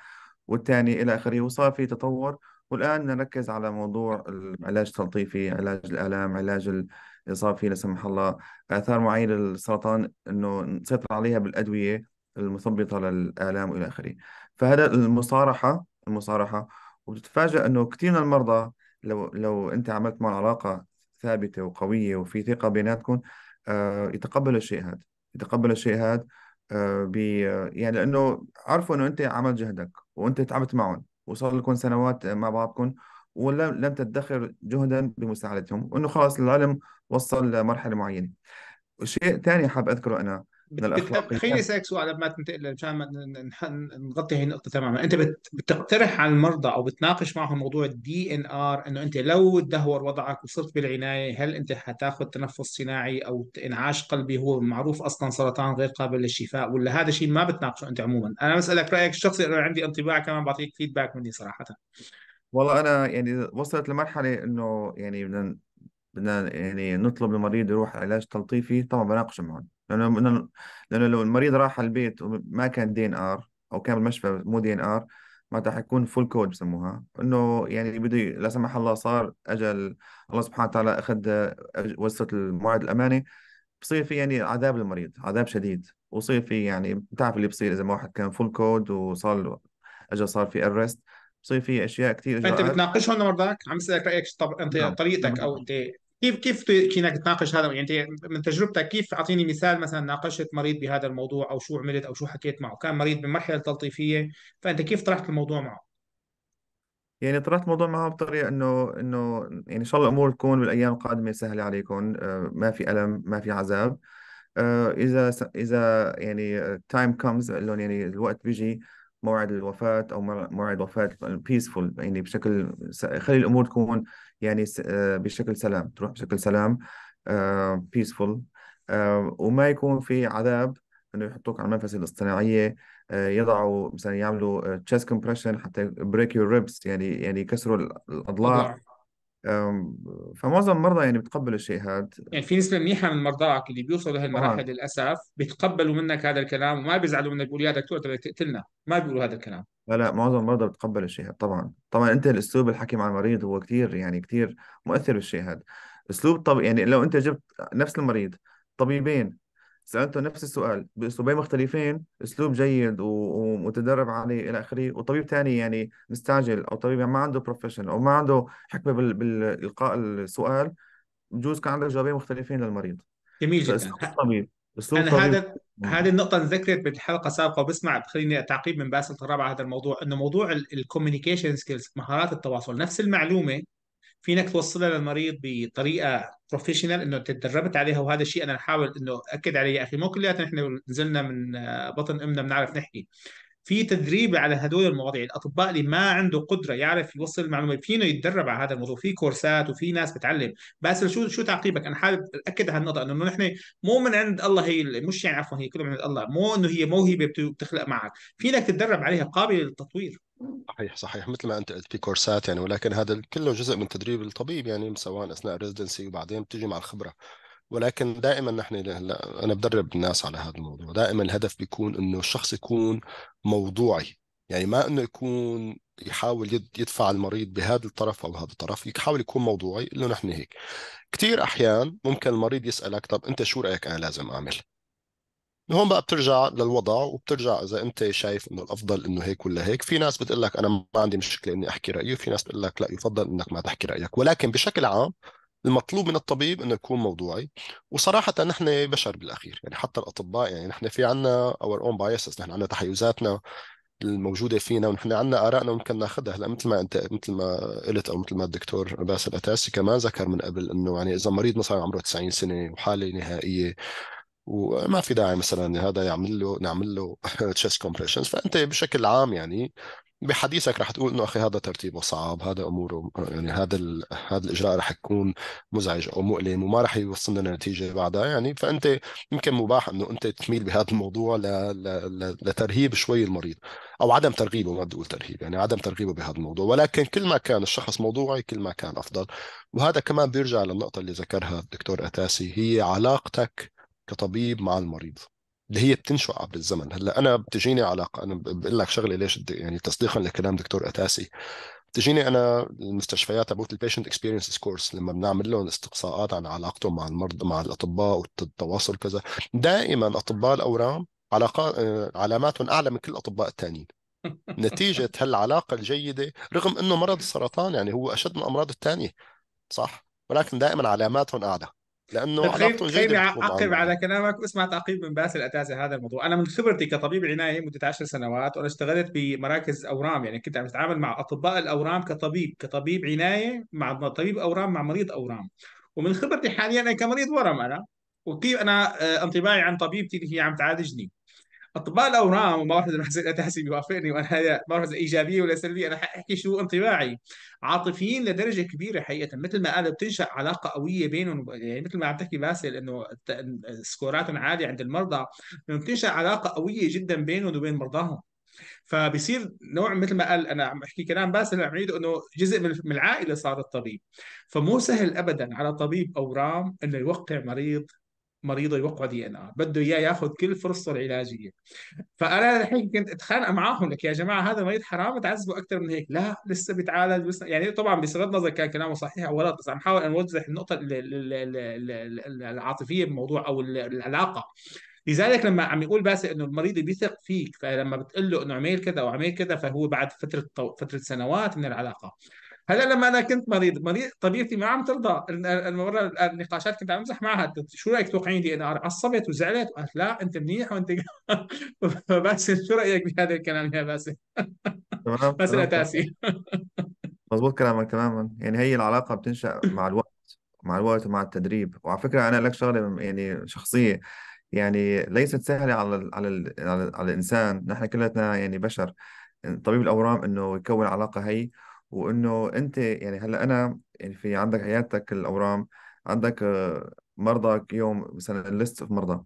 والثاني الى اخره وصار في تطور والان نركز على موضوع العلاج التلطيفي علاج الالام علاج الاصابه فيه لا سمح الله اثار معينه للسرطان انه نسيطر عليها بالادويه المثبطه للالام والى اخره فهذا المصارحه المصارحه وبتتفاجئ انه كثير من المرضى لو لو انت عملت معهم علاقه ثابته وقويه وفي ثقه بيناتكم يتقبل آه، يتقبلوا الشيء هذا يتقبل الشيء هذا آه، ب يعني لانه عرفوا انه انت عملت جهدك وانت تعبت معهم وصار لكم سنوات مع بعضكم ولم لم تدخر جهدا بمساعدتهم وانه خلاص العلم وصل لمرحله معينه الشيء ثاني حاب اذكره انا من الاخلاق خليني اسالك سؤال قبل ما تنتقل مشان نغطي هي النقطه تماما انت بتقترح على المرضى او بتناقش معهم موضوع الدي ان ار انه انت لو تدهور وضعك وصرت بالعنايه هل انت حتاخذ تنفس صناعي او انعاش قلبي هو معروف اصلا سرطان غير قابل للشفاء ولا هذا الشيء ما بتناقشه انت عموما انا بسالك رايك الشخصي لانه عندي انطباع كمان بعطيك فيدباك مني صراحه والله انا يعني وصلت لمرحله انه يعني بدنا بدنا يعني نطلب المريض يروح علاج تلطيفي طبعا بناقشه معهم لانه لانه لو المريض راح على البيت وما كان دي ان ار او كان بالمشفى مو دي ان ار معناتها حيكون فول كود بسموها انه يعني بده لا سمح الله صار اجل الله سبحانه وتعالى اخذ وصلت الموعد الاماني بصير في يعني عذاب للمريض عذاب شديد وصير في يعني بتعرف اللي بصير اذا ما واحد كان فول كود وصار اجى صار في ارست بصير في اشياء كثير انت بتناقشهم هون مرضاك عم بسالك رايك طب انت نعم. طريقتك نعم. او انت كيف كيف كأنك تناقش هذا يعني من تجربتك كيف اعطيني مثال مثلا ناقشت مريض بهذا الموضوع او شو عملت او شو حكيت معه كان مريض بمرحله تلطيفيه فانت كيف طرحت الموضوع معه يعني طرحت الموضوع معه بطريقه انه انه يعني ان شاء الله الامور تكون بالايام القادمه سهله عليكم آه، ما في الم ما في عذاب آه، اذا اذا يعني تايم كمز لهم يعني الوقت بيجي موعد الوفاه او موعد وفاه بيسفول يعني بشكل خلي الامور تكون يعني آه، بشكل سلام تروح بشكل سلام بيسفول آه، آه، وما يكون في عذاب انه يحطوك على المنفس الاصطناعيه يضعوا مثلا يعملوا تشيس كومبريشن حتى بريك يور ريبس يعني يعني يكسروا الاضلاع فمعظم المرضى يعني بتقبل الشيء هذا يعني في نسبة منيحة من مرضاك اللي بيوصلوا لهالمراحل آه. للأسف بيتقبلوا منك هذا الكلام وما بيزعلوا منك بيقولوا يا دكتور بدك تقتلنا ما بيقولوا هذا الكلام لا لا معظم المرضى بتقبل الشيء هذا طبعا طبعا أنت الأسلوب الحكي مع المريض هو كثير يعني كثير مؤثر بالشيء هذا أسلوب طب يعني لو أنت جبت نفس المريض طبيبين سألته نفس السؤال بأسلوبين مختلفين أسلوب جيد ومتدرب عليه إلى آخره وطبيب ثاني يعني مستعجل أو طبيب يعني ما عنده بروفيشنال أو ما عنده حكمة بالإلقاء السؤال بجوز كان عندك جوابين مختلفين للمريض جميل جدا طبيب أسلوب طبيب. هذا هذه النقطة ذكرت بالحلقة السابقة وبسمع خليني تعقيب من باسل تراب على هذا الموضوع أنه موضوع الكوميونيكيشن سكيلز مهارات التواصل نفس المعلومة فينك توصلها للمريض بطريقه بروفيشنال انه انت تدربت عليها وهذا الشيء انا بحاول انه اكد عليه يا اخي مو كلياتنا نحن نزلنا من بطن امنا بنعرف نحكي في تدريب على هدول المواضيع الاطباء اللي ما عنده قدره يعرف يوصل المعلومه فينه يتدرب على هذا الموضوع في كورسات وفي ناس بتعلم بس شو شو تعقيبك انا حابب اكد على النقطه انه نحن مو من عند الله هي مش يعني عفوا هي كلها من عند الله مو انه هي موهبه بتخلق معك فينك تتدرب عليها قابله للتطوير صحيح صحيح مثل ما انت قلت في كورسات يعني ولكن هذا كله جزء من تدريب الطبيب يعني سواء اثناء الريزدنسي وبعدين بتيجي مع الخبره ولكن دائما نحن هلا انا بدرب الناس على هذا الموضوع دائما الهدف بيكون انه الشخص يكون موضوعي يعني ما انه يكون يحاول يدفع المريض بهذا الطرف او هذا الطرف يحاول يكون موضوعي انه نحن هيك كثير احيان ممكن المريض يسالك طب انت شو رايك انا لازم اعمل هون بقى بترجع للوضع وبترجع اذا انت شايف انه الافضل انه هيك ولا هيك في ناس بتقول لك انا ما عندي مشكله اني احكي رايي وفي ناس بتقول لك لا يفضل انك ما تحكي رايك ولكن بشكل عام المطلوب من الطبيب انه يكون موضوعي وصراحه نحن بشر بالاخير يعني حتى الاطباء يعني نحن في عنا اور اون بايسز نحن عنا تحيزاتنا الموجوده فينا ونحن عندنا ارائنا ممكن ناخذها هلا مثل ما انت مثل ما قلت او مثل ما الدكتور باسل اتاسي كمان ذكر من قبل انه يعني اذا مريض مثلا عمره 90 سنه وحاله نهائيه وما في داعي مثلا هذا يعمل له نعمل له تشيست كومبريشنز فانت بشكل عام يعني بحديثك رح تقول انه اخي هذا ترتيبه صعب هذا اموره يعني هذا ال... هذا الاجراء رح يكون مزعج او مؤلم وما رح يوصلنا لنتيجه بعدها يعني فانت يمكن مباح انه انت تميل بهذا الموضوع ل... ل... لترهيب شوي المريض او عدم ترغيبه ما بدي اقول ترهيب يعني عدم ترغيبه بهذا الموضوع ولكن كل ما كان الشخص موضوعي كل ما كان افضل وهذا كمان بيرجع للنقطه اللي ذكرها الدكتور اتاسي هي علاقتك كطبيب مع المريض اللي هي بتنشأ عبر الزمن هلا انا بتجيني علاقه انا بقول لك شغله ليش يعني تصديقا لكلام دكتور اتاسي بتجيني انا المستشفيات تبعت البيشنت اكسبيرينس كورس لما بنعمل لهم استقصاءات عن علاقتهم مع المرضى مع الاطباء والتواصل كذا دائما اطباء الاورام علاقات آه، علاماتهم اعلى من كل الاطباء الثانيين نتيجه هالعلاقه الجيده رغم انه مرض السرطان يعني هو اشد من الامراض الثانيه صح ولكن دائما علاماتهم اعلى لانه طيب، تخيل تخيل اعقب على كلامك واسمع تعقيب من باسل اتازي هذا الموضوع، انا من خبرتي كطبيب عنايه مده 10 سنوات وانا اشتغلت بمراكز اورام يعني كنت عم بتعامل مع اطباء الاورام كطبيب كطبيب عنايه مع طبيب اورام مع مريض اورام، ومن خبرتي حاليا انا كمريض ورم انا وكيف انا آه، انطباعي عن طبيبتي اللي هي عم تعالجني اطباء الاورام ما بعرف اذا حسين انت حسين بيوافقني وانا هذا ما بعرف اذا ايجابيه ولا سلبيه انا حاحكي شو انطباعي عاطفيين لدرجه كبيره حقيقه مثل ما قال بتنشا علاقه قويه بينهم يعني مثل ما عم تحكي باسل انه سكوراتهم عاليه عند المرضى انه بتنشا علاقه قويه جدا بينهم وبين مرضاهم فبصير نوع مثل ما قال انا عم احكي كلام باسل عم عيده انه جزء من العائله صار الطبيب فمو سهل ابدا على طبيب اورام انه يوقع مريض مريضه يوقع دي ان ار إيه. بده اياه ياخذ كل فرصته العلاجيه فانا الحين كنت اتخانق معاهم لك يا جماعه هذا مريض حرام تعذبه اكثر من هيك لا لسه بيتعالج بس يعني طبعا بصغض النظر كان كلامه صحيح او غلط بس عم حاول ان اوضح النقطه العاطفيه بالموضوع او العلاقه لذلك لما عم يقول باسل انه المريض بيثق فيك فلما بتقول له انه عمل كذا وعمل كذا فهو بعد فتره طو... فتره سنوات من العلاقه هلا لما انا كنت مريض مريض طبيبتي ما عم ترضى المره النقاشات كنت عم امزح معها شو رايك توقعين لي انا عصبت وزعلت وقالت لا انت منيح وانت بس شو رايك بهذا الكلام يا باسل؟ تمام باسل اتاسي مضبوط كلامك تماما يعني هي العلاقه بتنشا مع الوقت مع الوقت ومع التدريب وعلى فكره انا لك شغله يعني شخصيه يعني ليست سهله على على على, على الانسان نحن كلنا يعني بشر طبيب الاورام انه يكون علاقه هي وانه انت يعني هلا انا يعني في عندك عيادتك الاورام عندك آه، مرضى يوم مثلا ليست اوف مرضى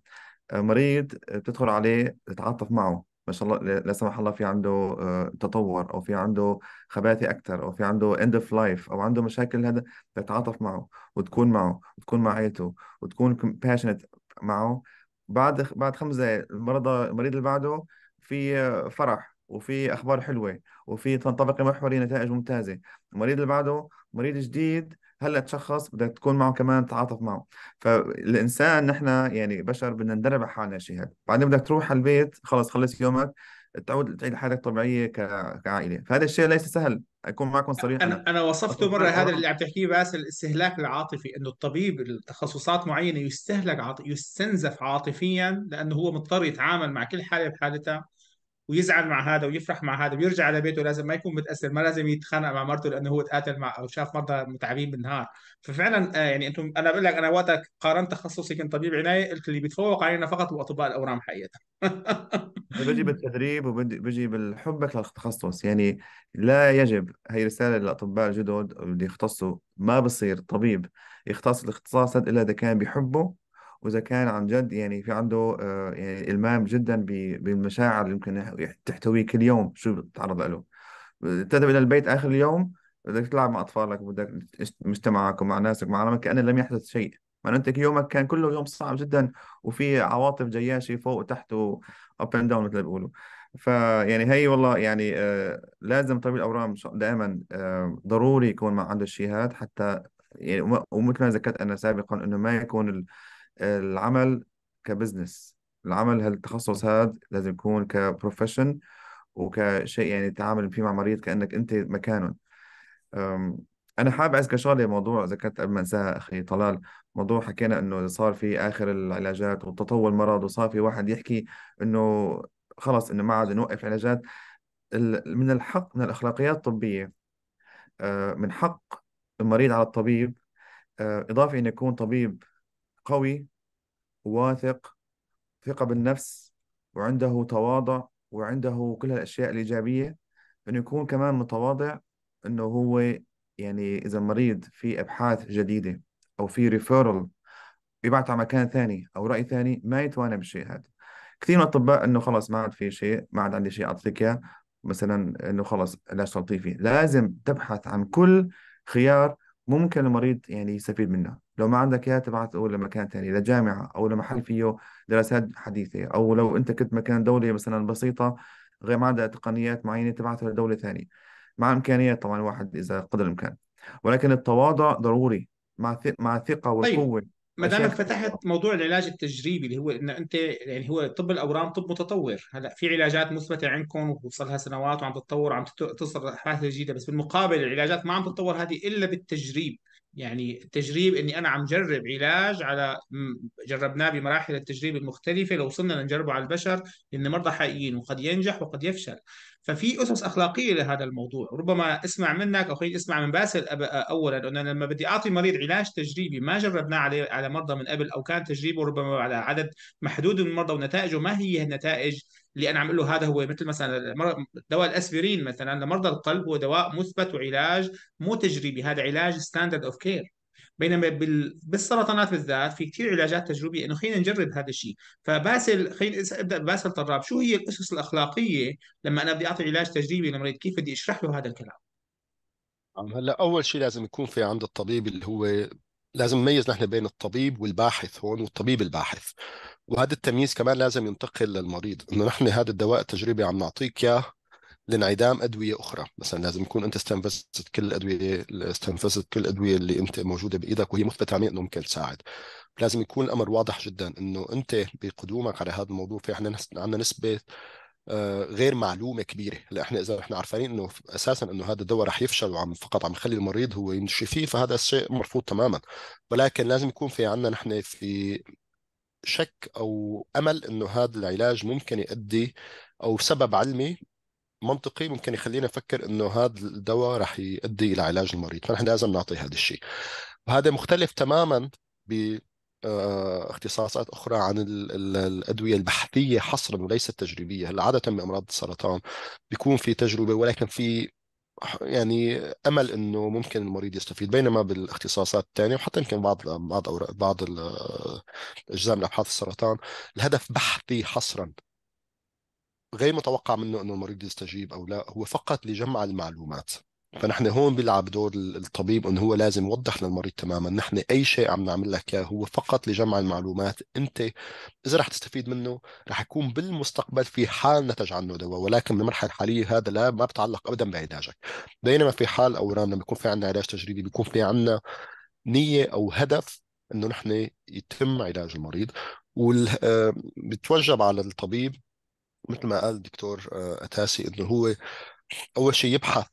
آه، مريض آه، بتدخل عليه تتعاطف معه ما شاء الله لا سمح الله في عنده تطور او في عنده خباثه اكثر او في عنده اند اوف لايف او عنده مشاكل هذا تتعاطف معه وتكون معه وتكون مع عائلته وتكون كومباشنت معه بعد بعد خمس دقائق المرضى المريض اللي بعده في فرح وفي اخبار حلوه وفي تنطبق محوري نتائج ممتازه المريض اللي بعده مريض جديد هلا تشخص بدك تكون معه كمان تعاطف معه فالانسان نحن يعني بشر بدنا ندرب على حالنا شيء هذا بعدين بدك تروح على البيت خلص خلص يومك تعود تعيد حياتك طبيعيه كعائله فهذا الشيء ليس سهل اكون معكم صريح انا انا وصفته مره هذا اللي عم تحكيه باسل الاستهلاك العاطفي انه الطبيب التخصصات معينه يستهلك عاطفي يستنزف عاطفيا لانه هو مضطر يتعامل مع كل حاله بحالتها ويزعل مع هذا ويفرح مع هذا ويرجع على بيته لازم ما يكون متاثر ما لازم يتخانق مع مرته لانه هو تقاتل مع او شاف مرضى متعبين بالنهار ففعلا آه، يعني انتم انا بقول لك انا وقتها قارنت تخصصي كنت طبيب عنايه قلت اللي بيتفوق علينا فقط هو اطباء الاورام حقيقه بجي بالتدريب وبجي بالحبك للتخصص يعني لا يجب هي رساله للاطباء الجدد اللي يختصوا ما بصير طبيب يختص الاختصاص الا اذا كان بحبه واذا كان عن جد يعني في عنده آه، يعني المام جدا بالمشاعر اللي ممكن يعني تحتويه كل يوم شو بتتعرض له تذهب الى البيت اخر اليوم بدك تلعب مع اطفالك بدك مجتمعك ومع ناسك مع عالمك كان لم يحدث شيء مع انت يومك كان كله يوم صعب جدا وفي عواطف جياشه فوق وتحت واب اند داون مثل ما بيقولوا فيعني هي والله يعني آه لازم طبيب الاورام دائما آه ضروري يكون مع عنده الشيء هذا حتى يعني ومثل ما ذكرت انا سابقا انه ما يكون العمل كبزنس العمل هالتخصص هذا لازم يكون كبروفيشن وكشيء يعني تعامل فيه مع مريض كانك انت مكانهم انا حابب اذكر شغله موضوع ذكرت قبل ما انساها اخي طلال موضوع حكينا انه صار في اخر العلاجات وتطور المرض وصار في واحد يحكي انه خلص انه ما عاد نوقف علاجات من الحق من الاخلاقيات الطبيه أه، من حق المريض على الطبيب أه، اضافه انه يكون طبيب قوي وواثق ثقة بالنفس وعنده تواضع وعنده كل هالأشياء الإيجابية إنه يكون كمان متواضع إنه هو يعني إذا مريض في أبحاث جديدة أو في ريفيرل يبعت على مكان ثاني أو رأي ثاني ما يتوانى بالشيء هذا كثير من الأطباء إنه خلص ما عاد في شيء ما عاد عندي شيء أعطيك إياه مثلا إنه خلص علاج تلطيفي لازم تبحث عن كل خيار ممكن المريض يعني يستفيد منها لو ما عندك اياها تبعت او لمكان ثاني لجامعه او لمحل فيه دراسات حديثه او لو انت كنت مكان دوله مثلا بسيطه غير ما عندها تقنيات معينه تبعتها لدوله ثانيه مع امكانيات طبعا الواحد اذا قدر الامكان ولكن التواضع ضروري مع مع الثقه والقوه طيب. ما دام فتحت موضوع العلاج التجريبي اللي هو ان انت يعني هو طب الاورام طب متطور هلا في علاجات مثبته عندكم وصار لها سنوات وعم تتطور وعم تصل ابحاث جديده بس بالمقابل العلاجات ما عم تتطور هذه الا بالتجريب يعني التجريب اني انا عم جرب علاج على جربناه بمراحل التجريب المختلفه لو وصلنا لنجربه على البشر لان مرضى حقيقيين وقد ينجح وقد يفشل ففي اسس اخلاقيه لهذا الموضوع ربما اسمع منك او خليني اسمع من باسل اولا انه لما بدي اعطي مريض علاج تجريبي ما جربناه على على مرضى من قبل او كان تجريبه ربما على عدد محدود من المرضى ونتائجه ما هي النتائج اللي انا عم له هذا هو مثل مثلا دواء الاسبرين مثلا لمرضى القلب هو دواء مثبت وعلاج مو تجريبي هذا علاج ستاندرد اوف كير بينما بال... بالسرطانات بالذات في كثير علاجات تجريبيه انه خلينا نجرب هذا الشيء فباسل خلينا ابدا باسل طراب شو هي الاسس الاخلاقيه لما انا بدي اعطي علاج تجريبي لمريض كيف بدي اشرح له هذا الكلام هلا اول شيء لازم يكون في عند الطبيب اللي هو لازم نميز نحن بين الطبيب والباحث هون والطبيب الباحث وهذا التمييز كمان لازم ينتقل للمريض انه نحن هذا الدواء التجريبي عم نعطيك اياه لانعدام ادويه اخرى مثلا لازم يكون انت استنفذت كل الادويه استنفذت كل الادويه اللي انت موجوده بايدك وهي مثبته عليها انه ممكن تساعد لازم يكون الامر واضح جدا انه انت بقدومك على هذا الموضوع في احنا عندنا نسبه آه، غير معلومه كبيره هلا احنا اذا احنا عارفين انه اساسا انه هذا الدواء رح يفشل وعم فقط عم يخلي المريض هو يمشي فيه فهذا الشيء مرفوض تماما ولكن لازم يكون في عندنا نحن في شك او امل انه هذا العلاج ممكن يؤدي او سبب علمي منطقي ممكن يخلينا نفكر انه هذا الدواء رح يؤدي الى علاج المريض فنحن لازم نعطي هذا الشيء وهذا مختلف تماما ب آه، اختصاصات اخرى عن الادويه البحثيه حصرا وليست تجريبيه هلا عاده بامراض السرطان بيكون في تجربه ولكن في يعني امل انه ممكن المريض يستفيد بينما بالاختصاصات الثانيه وحتى يمكن بعض بعض بعض آه، اجزاء من ابحاث السرطان الهدف بحثي حصرا غير متوقع منه انه المريض يستجيب او لا هو فقط لجمع المعلومات فنحن هون بيلعب دور الطبيب انه هو لازم يوضح للمريض تماما نحن اي شيء عم نعمل لك اياه هو فقط لجمع المعلومات انت اذا رح تستفيد منه رح يكون بالمستقبل في حال نتج عنه دواء ولكن بالمرحله الحاليه هذا لا ما بتعلق ابدا بعلاجك بينما في حال اورام لما يكون في عندنا علاج تجريبي بيكون في عندنا نيه او هدف انه نحن يتم علاج المريض وبتوجب آه، على الطبيب مثل ما قال الدكتور آه، اتاسي انه هو اول شيء يبحث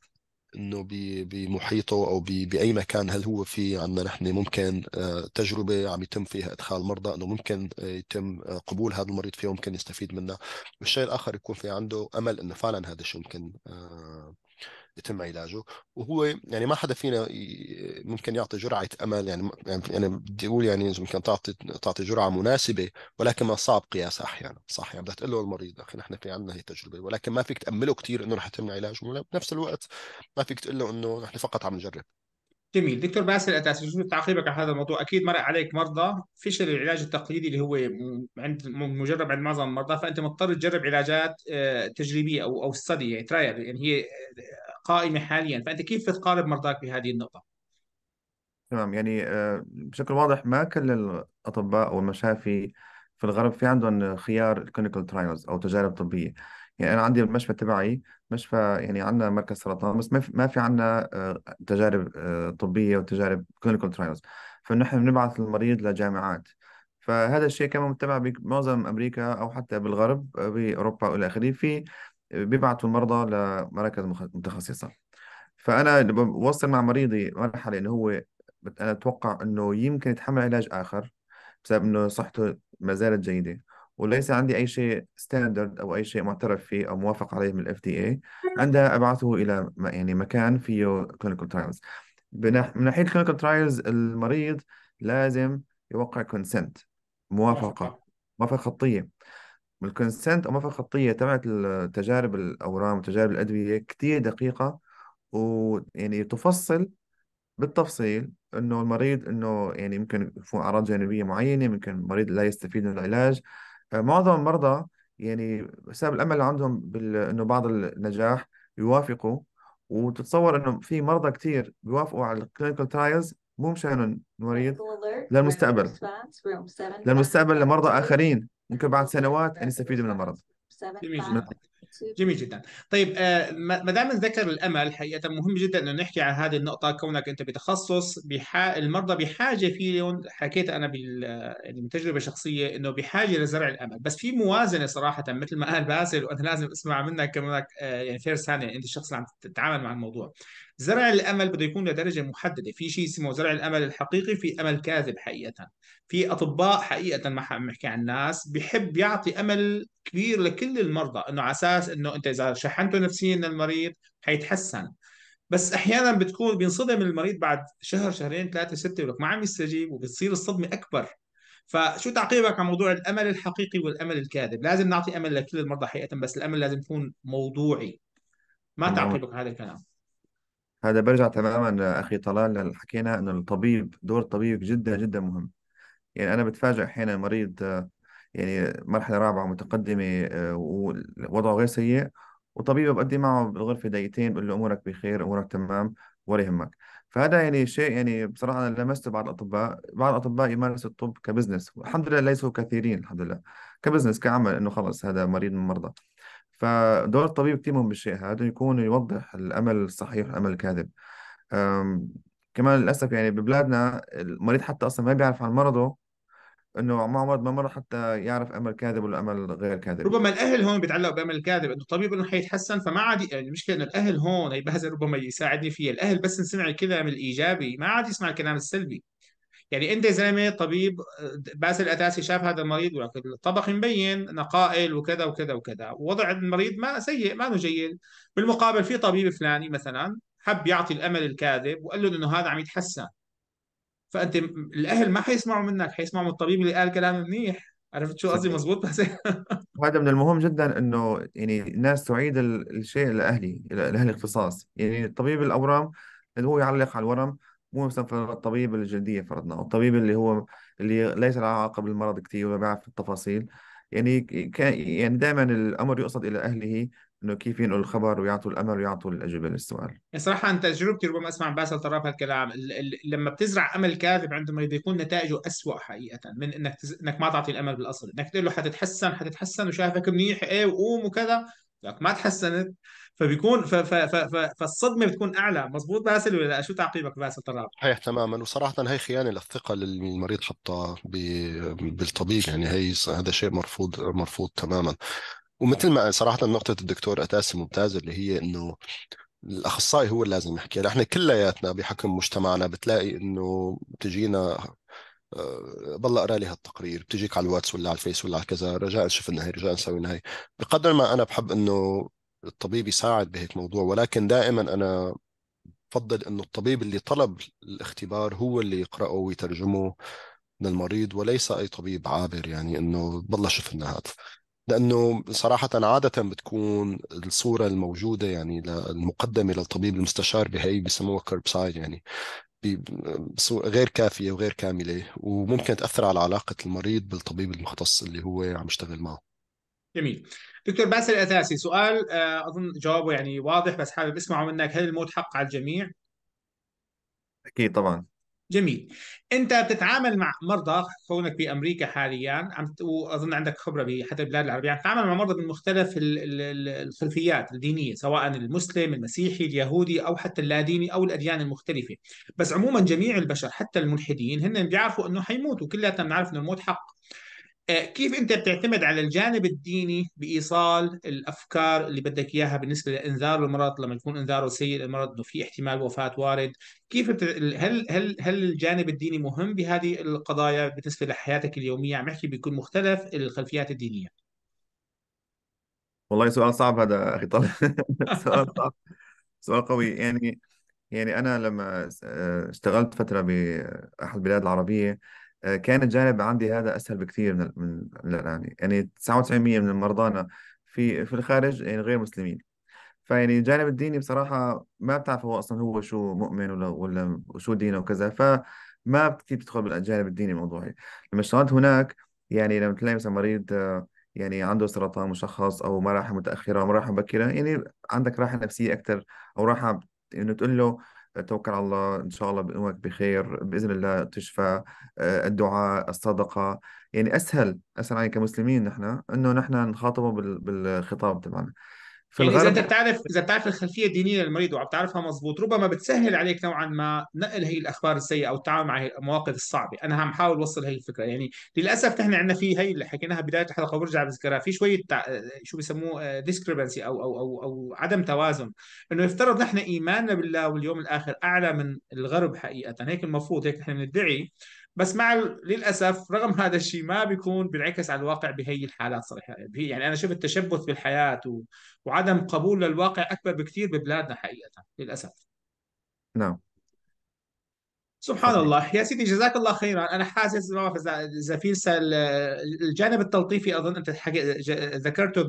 انه بمحيطه او باي مكان هل هو في عندنا نحن ممكن آه، تجربه عم يتم فيها ادخال مرضى انه ممكن آه، يتم قبول هذا المريض فيه ممكن يستفيد منه والشيء الاخر يكون في عنده امل انه فعلا هذا الشيء ممكن يتم علاجه وهو يعني ما حدا فينا ممكن يعطي جرعه امل يعني يعني بدي اقول يعني ممكن تعطي تعطي جرعه مناسبه ولكن من صعب قياسها احيانا صح يعني بدك تقول له المريض اخي نحن في عندنا هي التجربه ولكن ما فيك تامله كثير انه رح يتم علاجه بنفس الوقت ما فيك تقول له انه نحن فقط عم نجرب جميل دكتور باسل اتاسي شو تعقيبك على هذا الموضوع أكيد مرق عليك مرضى فشل العلاج التقليدي اللي هو عند مجرب عند معظم المرضى فأنت مضطر تجرب علاجات آه، تجريبية أو أو ستدي يعني ترايل يعني هي قائمة حاليا فأنت كيف تقارب مرضاك بهذه النقطة؟ تمام يعني آه، بشكل واضح ما كل الأطباء والمشافي في الغرب في عندهم خيار الكلينيكال ترايلز أو تجارب طبية يعني انا عندي المشفى تبعي مشفى يعني عندنا مركز سرطان بس ما في, ما في عندنا آه، تجارب آه، طبيه وتجارب كلينيكال ترايلز فنحن بنبعث المريض لجامعات فهذا الشيء كمان متبع بمعظم امريكا او حتى بالغرب آه، باوروبا والى اخره في بيبعثوا المرضى لمراكز متخصصه فانا بوصل مع مريضي مرحله انه هو انا اتوقع انه يمكن يتحمل علاج اخر بسبب انه صحته ما زالت جيده وليس عندي أي شيء ستاندرد أو أي شيء معترف فيه أو موافق عليه من الاف دي اي عندها أبعثه إلى يعني مكان فيه كلينيكال ترايلز من ناحية كلينيكال ترايلز المريض لازم يوقع كونسنت موافقة موافقة خطية الكونسنت أو موافقة خطية تبعت تجارب الأورام وتجارب الأدوية كثير دقيقة ويعني تفصل بالتفصيل انه المريض انه يعني ممكن يكون اعراض جانبيه معينه ممكن المريض لا يستفيد من العلاج معظم المرضى يعني بسبب الامل عندهم بال... انه بعض النجاح يوافقوا وتتصور انه في مرضى كثير بيوافقوا على الكلينيكال ترايلز مو مشان المريض للمستقبل للمستقبل لمرضى اخرين ممكن بعد سنوات ان يستفيدوا من المرض جميل جدا طيب آه، ما دام ذكر الامل حقيقه مهم جدا انه نحكي على هذه النقطه كونك انت بتخصص بحا... المرضى بحاجه فيهم حكيت انا بالتجربه يعني الشخصيه انه بحاجه لزرع الامل بس في موازنه صراحه مثل ما قال باسل وانا لازم اسمع منك كونك آه، يعني فيرست يعني هاند انت الشخص اللي عم تتعامل مع الموضوع زرع الامل بده يكون لدرجه محدده في شيء اسمه زرع الامل الحقيقي في امل كاذب حقيقه في اطباء حقيقه ما عم بحكي عن الناس بحب يعطي امل كبير لكل المرضى انه على اساس انه انت اذا شحنته نفسيا للمريض حيتحسن بس احيانا بتكون بينصدم المريض بعد شهر شهرين ثلاثه سته ولك ما عم يستجيب وبتصير الصدمه اكبر فشو تعقيبك على موضوع الامل الحقيقي والامل الكاذب لازم نعطي امل لكل المرضى حقيقه بس الامل لازم يكون موضوعي ما تعقيبك على هذا الكلام هذا برجع تماما اخي طلال اللي حكينا انه الطبيب دور الطبيب جدا جدا مهم يعني انا بتفاجئ احيانا مريض يعني مرحله رابعه متقدمه آه، ووضعه غير سيء وطبيبه بقضي معه بالغرفه دقيقتين بقول له امورك بخير امورك تمام ولا يهمك فهذا يعني شيء يعني بصراحه انا لمسته بعض الاطباء بعض الاطباء يمارسوا الطب كبزنس والحمد لله ليسوا كثيرين الحمد لله كبزنس كعمل انه خلص هذا مريض من مرضى فدور الطبيب كثير مهم بالشيء هذا يكون يوضح الأمل الصحيح والأمل الكاذب كمان للأسف يعني ببلادنا المريض حتى أصلا ما بيعرف عن مرضه انه ما مرض ما مر حتى يعرف امل كاذب ولا امل غير كاذب ربما الاهل هون بيتعلقوا بامل الكاذب انه الطبيب انه حيتحسن فما عاد يعني المشكله انه الاهل هون هي بهزه ربما يساعدني فيها الاهل بس نسمع الكلام الايجابي ما عاد يسمع الكلام السلبي يعني انت يا زلمه طبيب باسل الاتاسي شاف هذا المريض ولكن الطبق مبين نقائل وكذا وكذا وكذا وضع المريض ما سيء ما جيد بالمقابل في طبيب فلاني مثلا حب يعطي الامل الكاذب وقال له انه هذا عم يتحسن فانت الاهل ما حيسمعوا منك حيسمعوا من الطبيب اللي قال كلام منيح عرفت شو قصدي مزبوط بس وهذا من المهم جدا انه يعني الناس تعيد الشيء لاهلي لاهل الاختصاص يعني طبيب الاورام اللي هو يعلق على الورم مو مثلا الطبيب الجلديه فرضنا او الطبيب اللي هو اللي ليس له علاقه بالمرض كثير ولا بيعرف التفاصيل يعني كان يعني دائما الامر يقصد الى اهله انه كيف ينقلوا الخبر ويعطوا الامر ويعطوا الاجوبه للسؤال. صراحه عن تجربتي ربما اسمع باسل طرف هالكلام لما بتزرع امل كاذب عند المريض يكون نتائجه أسوأ حقيقه من انك تز... انك ما تعطي الامل بالاصل، انك تقول له حتتحسن حتتحسن وشايفك منيح ايه وقوم وكذا لك ما تحسنت فبيكون ف ف ف ف فالصدمه بتكون اعلى مزبوط باسل ولا شو تعقيبك باسل طراب؟ صحيح تماما وصراحه هي خيانه للثقه اللي المريض حطها بالطبيب يعني هي هذا شيء مرفوض مرفوض تماما ومثل ما صراحه نقطه الدكتور اتاسي ممتازه اللي هي انه الاخصائي هو اللي لازم يحكي نحن كلياتنا بحكم مجتمعنا بتلاقي انه بتجينا آه، بلا اقرا لي هالتقرير بتجيك على الواتس ولا على الفيس ولا على كذا رجاء شفنا هي رجاء سوينا هي بقدر ما انا بحب انه الطبيب يساعد بهيك موضوع ولكن دائما انا بفضل انه الطبيب اللي طلب الاختبار هو اللي يقراه ويترجمه للمريض وليس اي طبيب عابر يعني انه بالله شفنا هذا لانه صراحه عاده بتكون الصوره الموجوده يعني المقدمه للطبيب المستشار بهي بسموها كرب سايد يعني غير كافيه وغير كامله وممكن تاثر على علاقه المريض بالطبيب المختص اللي هو عم يشتغل معه جميل دكتور باسل الأثاثي سؤال آه، أظن جوابه يعني واضح بس حابب أسمعه منك هل الموت حق على الجميع؟ أكيد طبعا جميل انت بتتعامل مع مرضى كونك بامريكا حاليا عم واظن عندك خبره بحتى البلاد العربيه عم تتعامل مع مرضى من مختلف الخلفيات الدينيه سواء المسلم المسيحي اليهودي او حتى اللاديني او الاديان المختلفه بس عموما جميع البشر حتى الملحدين هن بيعرفوا انه حيموتوا كلياتنا بنعرف انه الموت حق آه، كيف انت بتعتمد على الجانب الديني بايصال الافكار اللي بدك اياها بالنسبه لانذار المرض لما يكون انذاره سيء المرض انه في احتمال وفاه وارد كيف بت... هل هل هل الجانب الديني مهم بهذه القضايا بالنسبه لحياتك اليوميه عم بحكي بكل مختلف الخلفيات الدينيه والله سؤال صعب هذا اخي طلال سؤال صعب سؤال قوي يعني يعني انا لما آه، اشتغلت فتره باحد البلاد العربيه آه، كان الجانب عندي هذا اسهل بكثير من من الان يعني 99% من مرضانا في في الخارج يعني غير مسلمين فيعني الجانب الديني بصراحه ما بتعرف هو اصلا هو شو مؤمن ولا ولا شو دينه وكذا فما كثير بتدخل بالجانب الديني الموضوعي لما اشتغلت هناك يعني لما تلاقي مثلا مريض آه، يعني عنده سرطان مشخص او مراحل متاخره او مراحل مبكره يعني عندك راحه نفسيه اكثر او راحه انه يعني تقول له توكل على الله ان شاء الله بنومك بخير باذن الله تشفى آه، الدعاء الصدقه يعني اسهل اسهل علينا كمسلمين نحن انه نحن نخاطبه بالخطاب تبعنا في يعني الغرب اذا انت بتعرف اذا بتعرف الخلفيه الدينيه للمريض وعم تعرفها مضبوط ربما بتسهل عليك نوعا ما نقل هي الاخبار السيئه او التعامل مع المواقف الصعبه انا عم حاول اوصل هي الفكره يعني للاسف نحن عندنا في هي اللي حكيناها بدايه الحلقه وبرجع بذكرها في شويه تع... شو بسموه ديسكريبنسي آه، او او او او عدم توازن انه يفترض نحن ايماننا بالله واليوم الاخر اعلى من الغرب حقيقه هيك المفروض هيك نحن بندعي بس مع للاسف رغم هذا الشيء ما بيكون بينعكس على الواقع بهي الحالات صراحه يعني انا شفت تشبث بالحياه و... وعدم قبول للواقع اكبر بكثير ببلادنا حقيقه للاسف نعم سبحان الله يا سيدي جزاك الله خيرا انا حاسس ما بعرف اذا في الجانب التلطيفي اظن انت ذكرته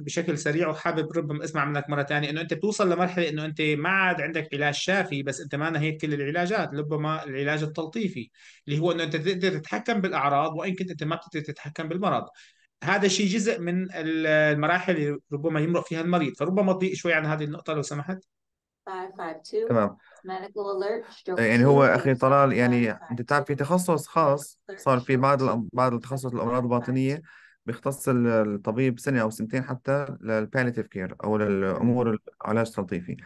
بشكل سريع وحابب ربما اسمع منك مره ثانيه انه انت بتوصل لمرحله انه انت ما عاد عندك علاج شافي بس انت ما نهيت كل العلاجات ربما العلاج التلطيفي اللي هو انه انت تقدر تتحكم بالاعراض وان كنت انت ما بتقدر تتحكم بالمرض هذا الشيء جزء من المراحل اللي ربما يمرق فيها المريض فربما تضيق شوي عن هذه النقطه لو سمحت 552 تمام يعني هو أخي طلال يعني أنت بتعرف في تخصص خاص صار في بعض بعض التخصص الأمراض الباطنية بيختص الطبيب سنة أو سنتين حتى للباليتيف كير أو للأمور العلاج التلطيفي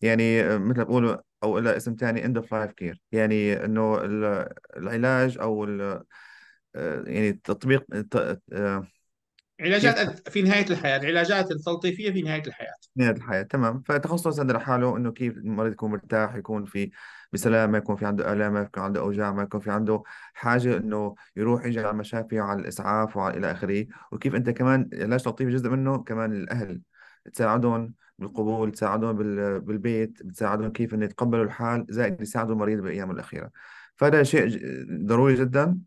يعني مثل ما بقولوا أو لها اسم ثاني اند اوف لايف كير يعني إنه العلاج أو آه، يعني تطبيق آه، علاجات في نهايه الحياه العلاجات التلطيفيه في نهايه الحياه نهايه الحياه تمام فتخصص هذا لحاله انه كيف المريض يكون مرتاح يكون في بسلامه يكون في عنده الام ما يكون عنده اوجاع ما يكون في عنده حاجه انه يروح يجي على المشافي وعلى الاسعاف وعلى الى اخره وكيف انت كمان علاج تلطيفي جزء منه كمان الاهل تساعدهم بالقبول تساعدهم بالبيت بتساعدهم كيف انه يتقبلوا الحال زائد يساعدوا المريض بالايام الاخيره فهذا شيء ضروري جدا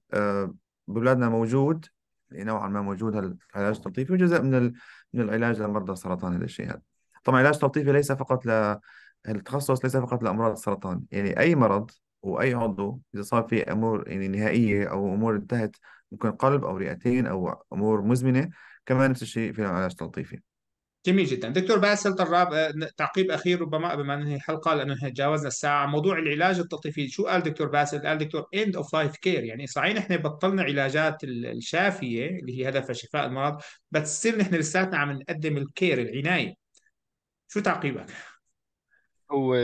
ببلادنا آه، موجود نوعا ما موجود العلاج التلطيفي وجزء من من العلاج لمرضى السرطان هذا الشيء هذا طبعا العلاج التلطيفي ليس فقط ل التخصص ليس فقط لامراض السرطان يعني اي مرض واي عضو اذا صار في امور يعني نهائيه او امور انتهت ممكن قلب او رئتين او امور مزمنه كمان نفس الشيء في العلاج التلطيفي جميل جدا دكتور باسل طراب آه، تعقيب اخير ربما بما ما ننهي الحلقه لانه تجاوزنا الساعه موضوع العلاج التطفيلي شو قال دكتور باسل قال دكتور اند اوف لايف كير يعني صحيح نحن بطلنا علاجات الشافيه اللي هي هدفها شفاء المرض بس ستيل نحن لساتنا عم نقدم الكير العنايه شو تعقيبك هو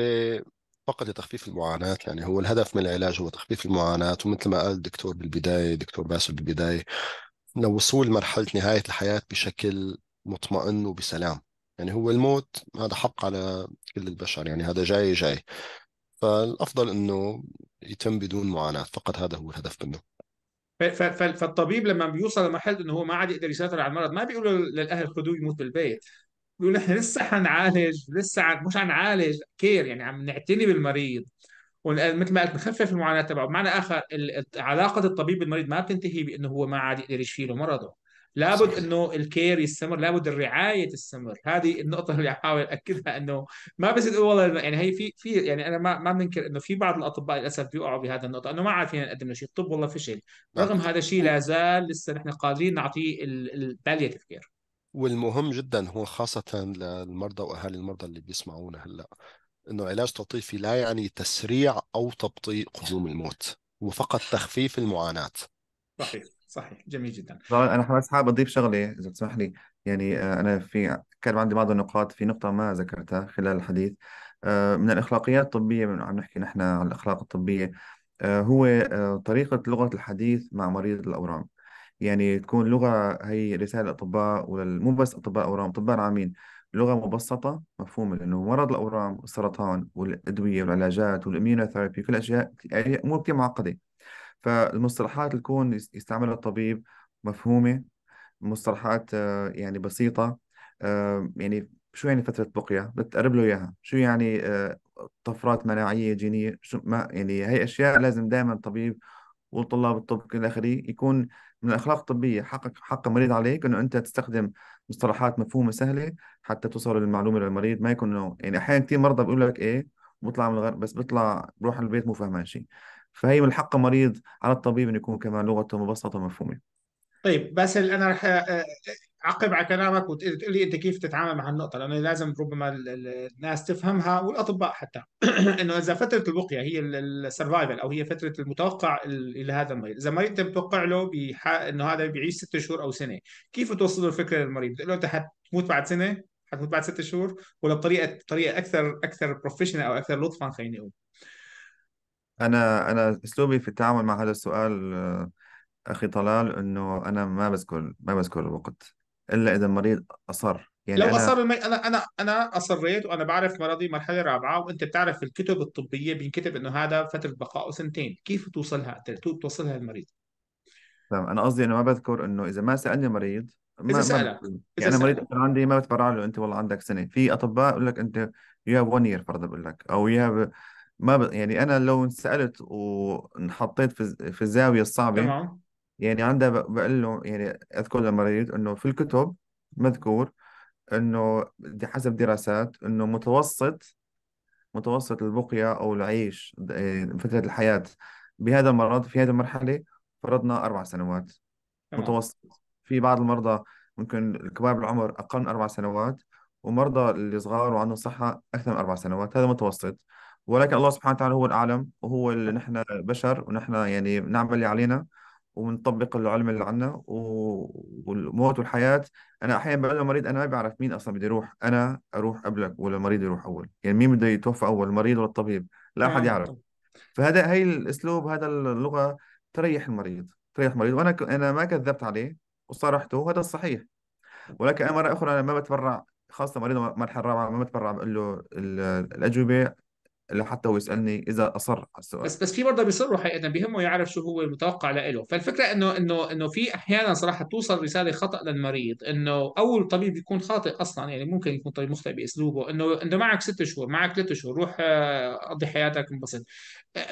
فقط لتخفيف المعاناة يعني هو الهدف من العلاج هو تخفيف المعاناة ومثل ما قال الدكتور بالبداية دكتور باسل بالبداية لوصول مرحلة نهاية الحياة بشكل مطمئن وبسلام يعني هو الموت هذا حق على كل البشر يعني هذا جاي جاي فالافضل انه يتم بدون معاناه فقط هذا هو الهدف منه فالطبيب لما بيوصل لمرحله انه هو ما عاد يقدر يسيطر على المرض ما بيقول للاهل خذوه يموت بالبيت بيقول احنا لسه حنعالج لسه عن... مش حنعالج كير يعني عم نعتني بالمريض مثل ما قلت نخفف المعاناه تبعه بمعنى اخر علاقه الطبيب بالمريض ما بتنتهي بانه هو ما عاد يقدر يشفي له مرضه لابد صحيح. انه الكير يستمر لابد الرعايه تستمر هذه النقطه اللي بحاول اكدها انه ما بس والله يعني هي في في يعني انا ما ما بنكر انه في بعض الاطباء للاسف بيقعوا بهذا النقطه انه ما عاد فينا نقدم له شيء الطب والله فشل نعم. رغم هذا الشيء لا زال لسه نحن قادرين نعطيه الباليتيف كير والمهم جدا هو خاصه للمرضى واهالي المرضى اللي بيسمعونا هلا انه علاج تلطيفي لا يعني تسريع او تبطيء قدوم الموت هو فقط تخفيف المعاناه صحيح صحيح جميل جدا انا بس حابب اضيف شغله اذا تسمح لي يعني آه، انا في كان عندي بعض النقاط في نقطه ما ذكرتها خلال الحديث آه، من الاخلاقيات الطبيه عم نحكي نحن عن الاخلاق الطبيه آه، هو طريقه لغه الحديث مع مريض الاورام يعني تكون لغه هي رساله الاطباء مو بس اطباء الاورام اطباء العامين لغه مبسطه مفهومه لانه مرض الاورام والسرطان والادويه والعلاجات والاميونوثيرابي كل اشياء يعني امور كثير معقده فالمصطلحات اللي يكون يستعملها الطبيب مفهومة مصطلحات آه، يعني بسيطة آه، يعني شو يعني فترة بقية بتقرب له إياها شو يعني آه، طفرات مناعية جينية شو ما يعني هي أشياء لازم دائما الطبيب وطلاب الطب إلى آخره يكون من الأخلاق الطبية حقك حق المريض عليك إنه أنت تستخدم مصطلحات مفهومة سهلة حتى توصل المعلومة للمريض ما يكون إنه يعني أحيانا كثير مرضى بيقول لك إيه بطلع من الغرب بس بطلع بروح البيت مو فاهمان شيء فهي من حق المريض على الطبيب أن يكون كمان لغته مبسطة ومفهومة طيب بس أنا رح آه، آه، اعقب على كلامك وتقول لي انت كيف تتعامل مع النقطه لانه لازم ربما الناس تفهمها والاطباء حتى انه اذا فتره الوقيه هي السرفايفل او هي فتره المتوقع لهذا المريض اذا مريض متوقع له بح... انه هذا بيعيش ست شهور او سنه كيف توصل الفكره للمريض تقول له انت حتموت بعد سنه حتموت بعد ست شهور ولا بطريقه طريقه اكثر اكثر بروفيشنال او اكثر لطفا خليني اقول انا انا اسلوبي في التعامل مع هذا السؤال آه، اخي طلال انه انا ما بذكر ما بذكر الوقت الا اذا المريض اصر يعني لو يعني انا اصر المي... انا انا انا اصريت وانا بعرف مرضي مرحله رابعه وانت بتعرف في الكتب الطبيه بينكتب انه هذا فتره بقائه سنتين، كيف توصلها انت؟ توصلها المريض؟ تمام انا قصدي انه ما بذكر انه اذا ما سالني مريض اذا ما ما سالك اذا يعني انا مريض سالك عندي ما بتبرع له انت والله عندك سنه في اطباء يقول لك انت يو هاف 1 يير فرضا بقول لك او يو هاف ما ب... يعني انا لو انسالت وانحطيت في في الزاويه الصعبه تمام يعني عندها ب- بقول له يعني اذكر لما قريت انه في الكتب مذكور انه دي- حسب دراسات انه متوسط متوسط البقية او العيش إيه، فترة الحياة بهذا المرض في هذه المرحلة فرضنا اربع سنوات تمام متوسط في بعض المرضى ممكن الكبار بالعمر أقل من أربع سنوات ومرضى اللي صغار وعندهم صحة أكثر من أربع سنوات هذا متوسط ولكن الله سبحانه وتعالى هو الأعلم وهو اللي نحن بشر ونحن يعني بنعمل اللي علينا وبنطبق العلم اللي عندنا و- والموت والحياة أنا أحيانا بقول للمريض أنا ما بعرف مين أصلا بده يروح أنا أروح قبلك ولا المريض يروح أول يعني مين بده يتوفى أول المريض ولا الطبيب لا أحد نعم، يعرف فهذا هي الأسلوب هذا اللغة تريح المريض تريح المريض وأنا ك- أنا ما كذبت عليه وصارحته وهذا الصحيح ولكن أنا مرة أخرى أنا ما بتبرع خاصة مريض المرحلة الرابعة ما بتبرع بقول له الأجوبة لحتى هو يسالني اذا اصر على السؤال بس بس في برضه بيصروا حقيقه يعني بيهمه يعرف شو هو المتوقع لإله فالفكره انه انه انه في احيانا صراحه توصل رساله خطا للمريض انه او الطبيب يكون خاطئ اصلا يعني ممكن يكون طبيب مخطئ باسلوبه انه انه معك ست شهور معك ثلاث شهور روح آه، قضي حياتك انبسط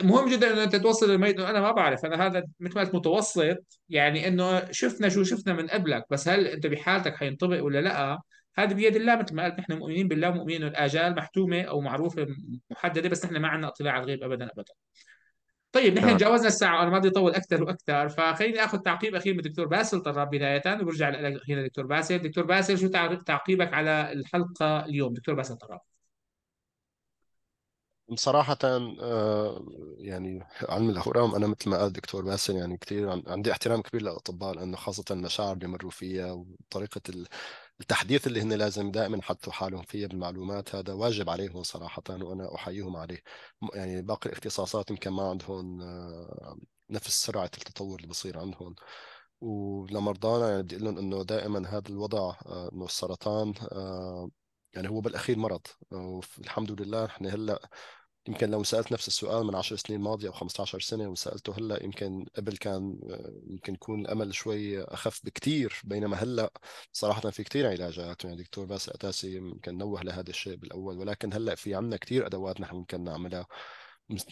مهم جدا انه انت توصل للمريض انه انا ما بعرف انا هذا مثل ما متوسط يعني انه شفنا شو شفنا من قبلك بس هل انت بحالتك حينطبق ولا لا هذا بيد الله مثل ما قلت نحن مؤمنين بالله مؤمنين الاجال محتومه او معروفه محدده بس نحن ما عندنا اطلاع على الغيب ابدا ابدا طيب نحن نعم. تجاوزنا الساعه وانا ما بدي اطول اكثر واكثر فخليني اخذ تعقيب اخير من دكتور باسل طراب بدايه وبرجع لك هنا دكتور باسل دكتور باسل شو تعقيبك على الحلقه اليوم دكتور باسل طراب صراحة آه، يعني علم الأورام أنا مثل ما قال دكتور باسل يعني كثير عندي احترام كبير للأطباء لأنه خاصة المشاعر اللي مروا فيها وطريقة التحديث اللي هن لازم دائما حطوا حالهم فيه بالمعلومات هذا واجب عليهم صراحه وانا احييهم عليه يعني باقي الاختصاصات يمكن ما عندهم آه، نفس سرعه التطور اللي بصير عندهم ولمرضانا يعني بدي اقول لهم انه دائما هذا الوضع آه، انه السرطان آه، يعني هو بالاخير مرض والحمد لله نحن هلا يمكن لو سالت نفس السؤال من 10 سنين ماضيه او 15 سنه وسالته هلا يمكن قبل كان آه، يمكن يكون الامل شوي اخف بكثير بينما هلا صراحه في كثير علاجات يعني دكتور باسل اتاسي يمكن نوه لهذا الشيء بالاول ولكن هلا في عندنا كثير ادوات نحن ممكن نعملها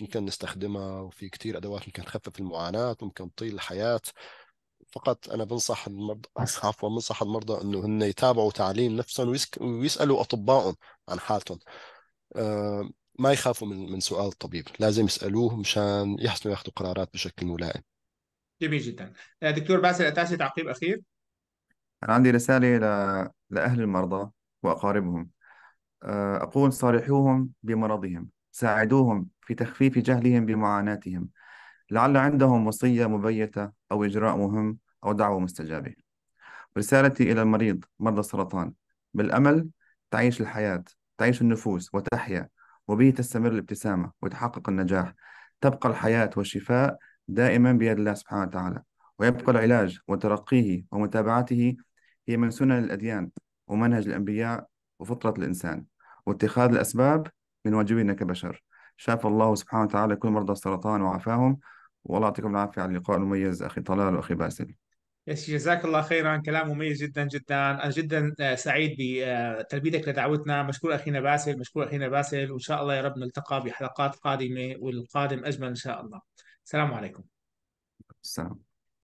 ممكن نستخدمها وفي كثير ادوات ممكن تخفف المعاناه ممكن تطيل الحياه فقط انا بنصح المرضى عفوا بنصح المرضى انه هن يتابعوا تعليم نفسهم ويسالوا اطبائهم عن حالتهم آه، ما يخافوا من من سؤال الطبيب لازم يسالوه مشان يحسنوا ياخذوا قرارات بشكل ملائم جميل جدا آه، دكتور باسل أتاسي تعقيب أخير أنا عندي رسالة ل... لأهل المرضى وأقاربهم آه، أقول صارحوهم بمرضهم ساعدوهم في تخفيف جهلهم بمعاناتهم لعل عندهم وصية مبيتة أو إجراء مهم أو دعوة مستجابة رسالتي إلى المريض مرضى السرطان بالأمل تعيش الحياة تعيش النفوس وتحيا وبه تستمر الابتسامة وتحقق النجاح تبقى الحياة والشفاء دائما بيد الله سبحانه وتعالى ويبقى العلاج وترقيه ومتابعته هي من سنن الأديان ومنهج الأنبياء وفطرة الإنسان واتخاذ الأسباب من واجبنا كبشر شاف الله سبحانه وتعالى كل مرضى السرطان وعافاهم والله يعطيكم العافية على اللقاء المميز أخي طلال وأخي باسل جزاك الله خيرا كلام مميز جدا جدا انا جدا آه، سعيد بتلبيتك آه، لدعوتنا مشكور اخينا باسل مشكور اخينا باسل وان شاء الله يا رب نلتقى بحلقات قادمه والقادم اجمل ان شاء الله السلام عليكم السلام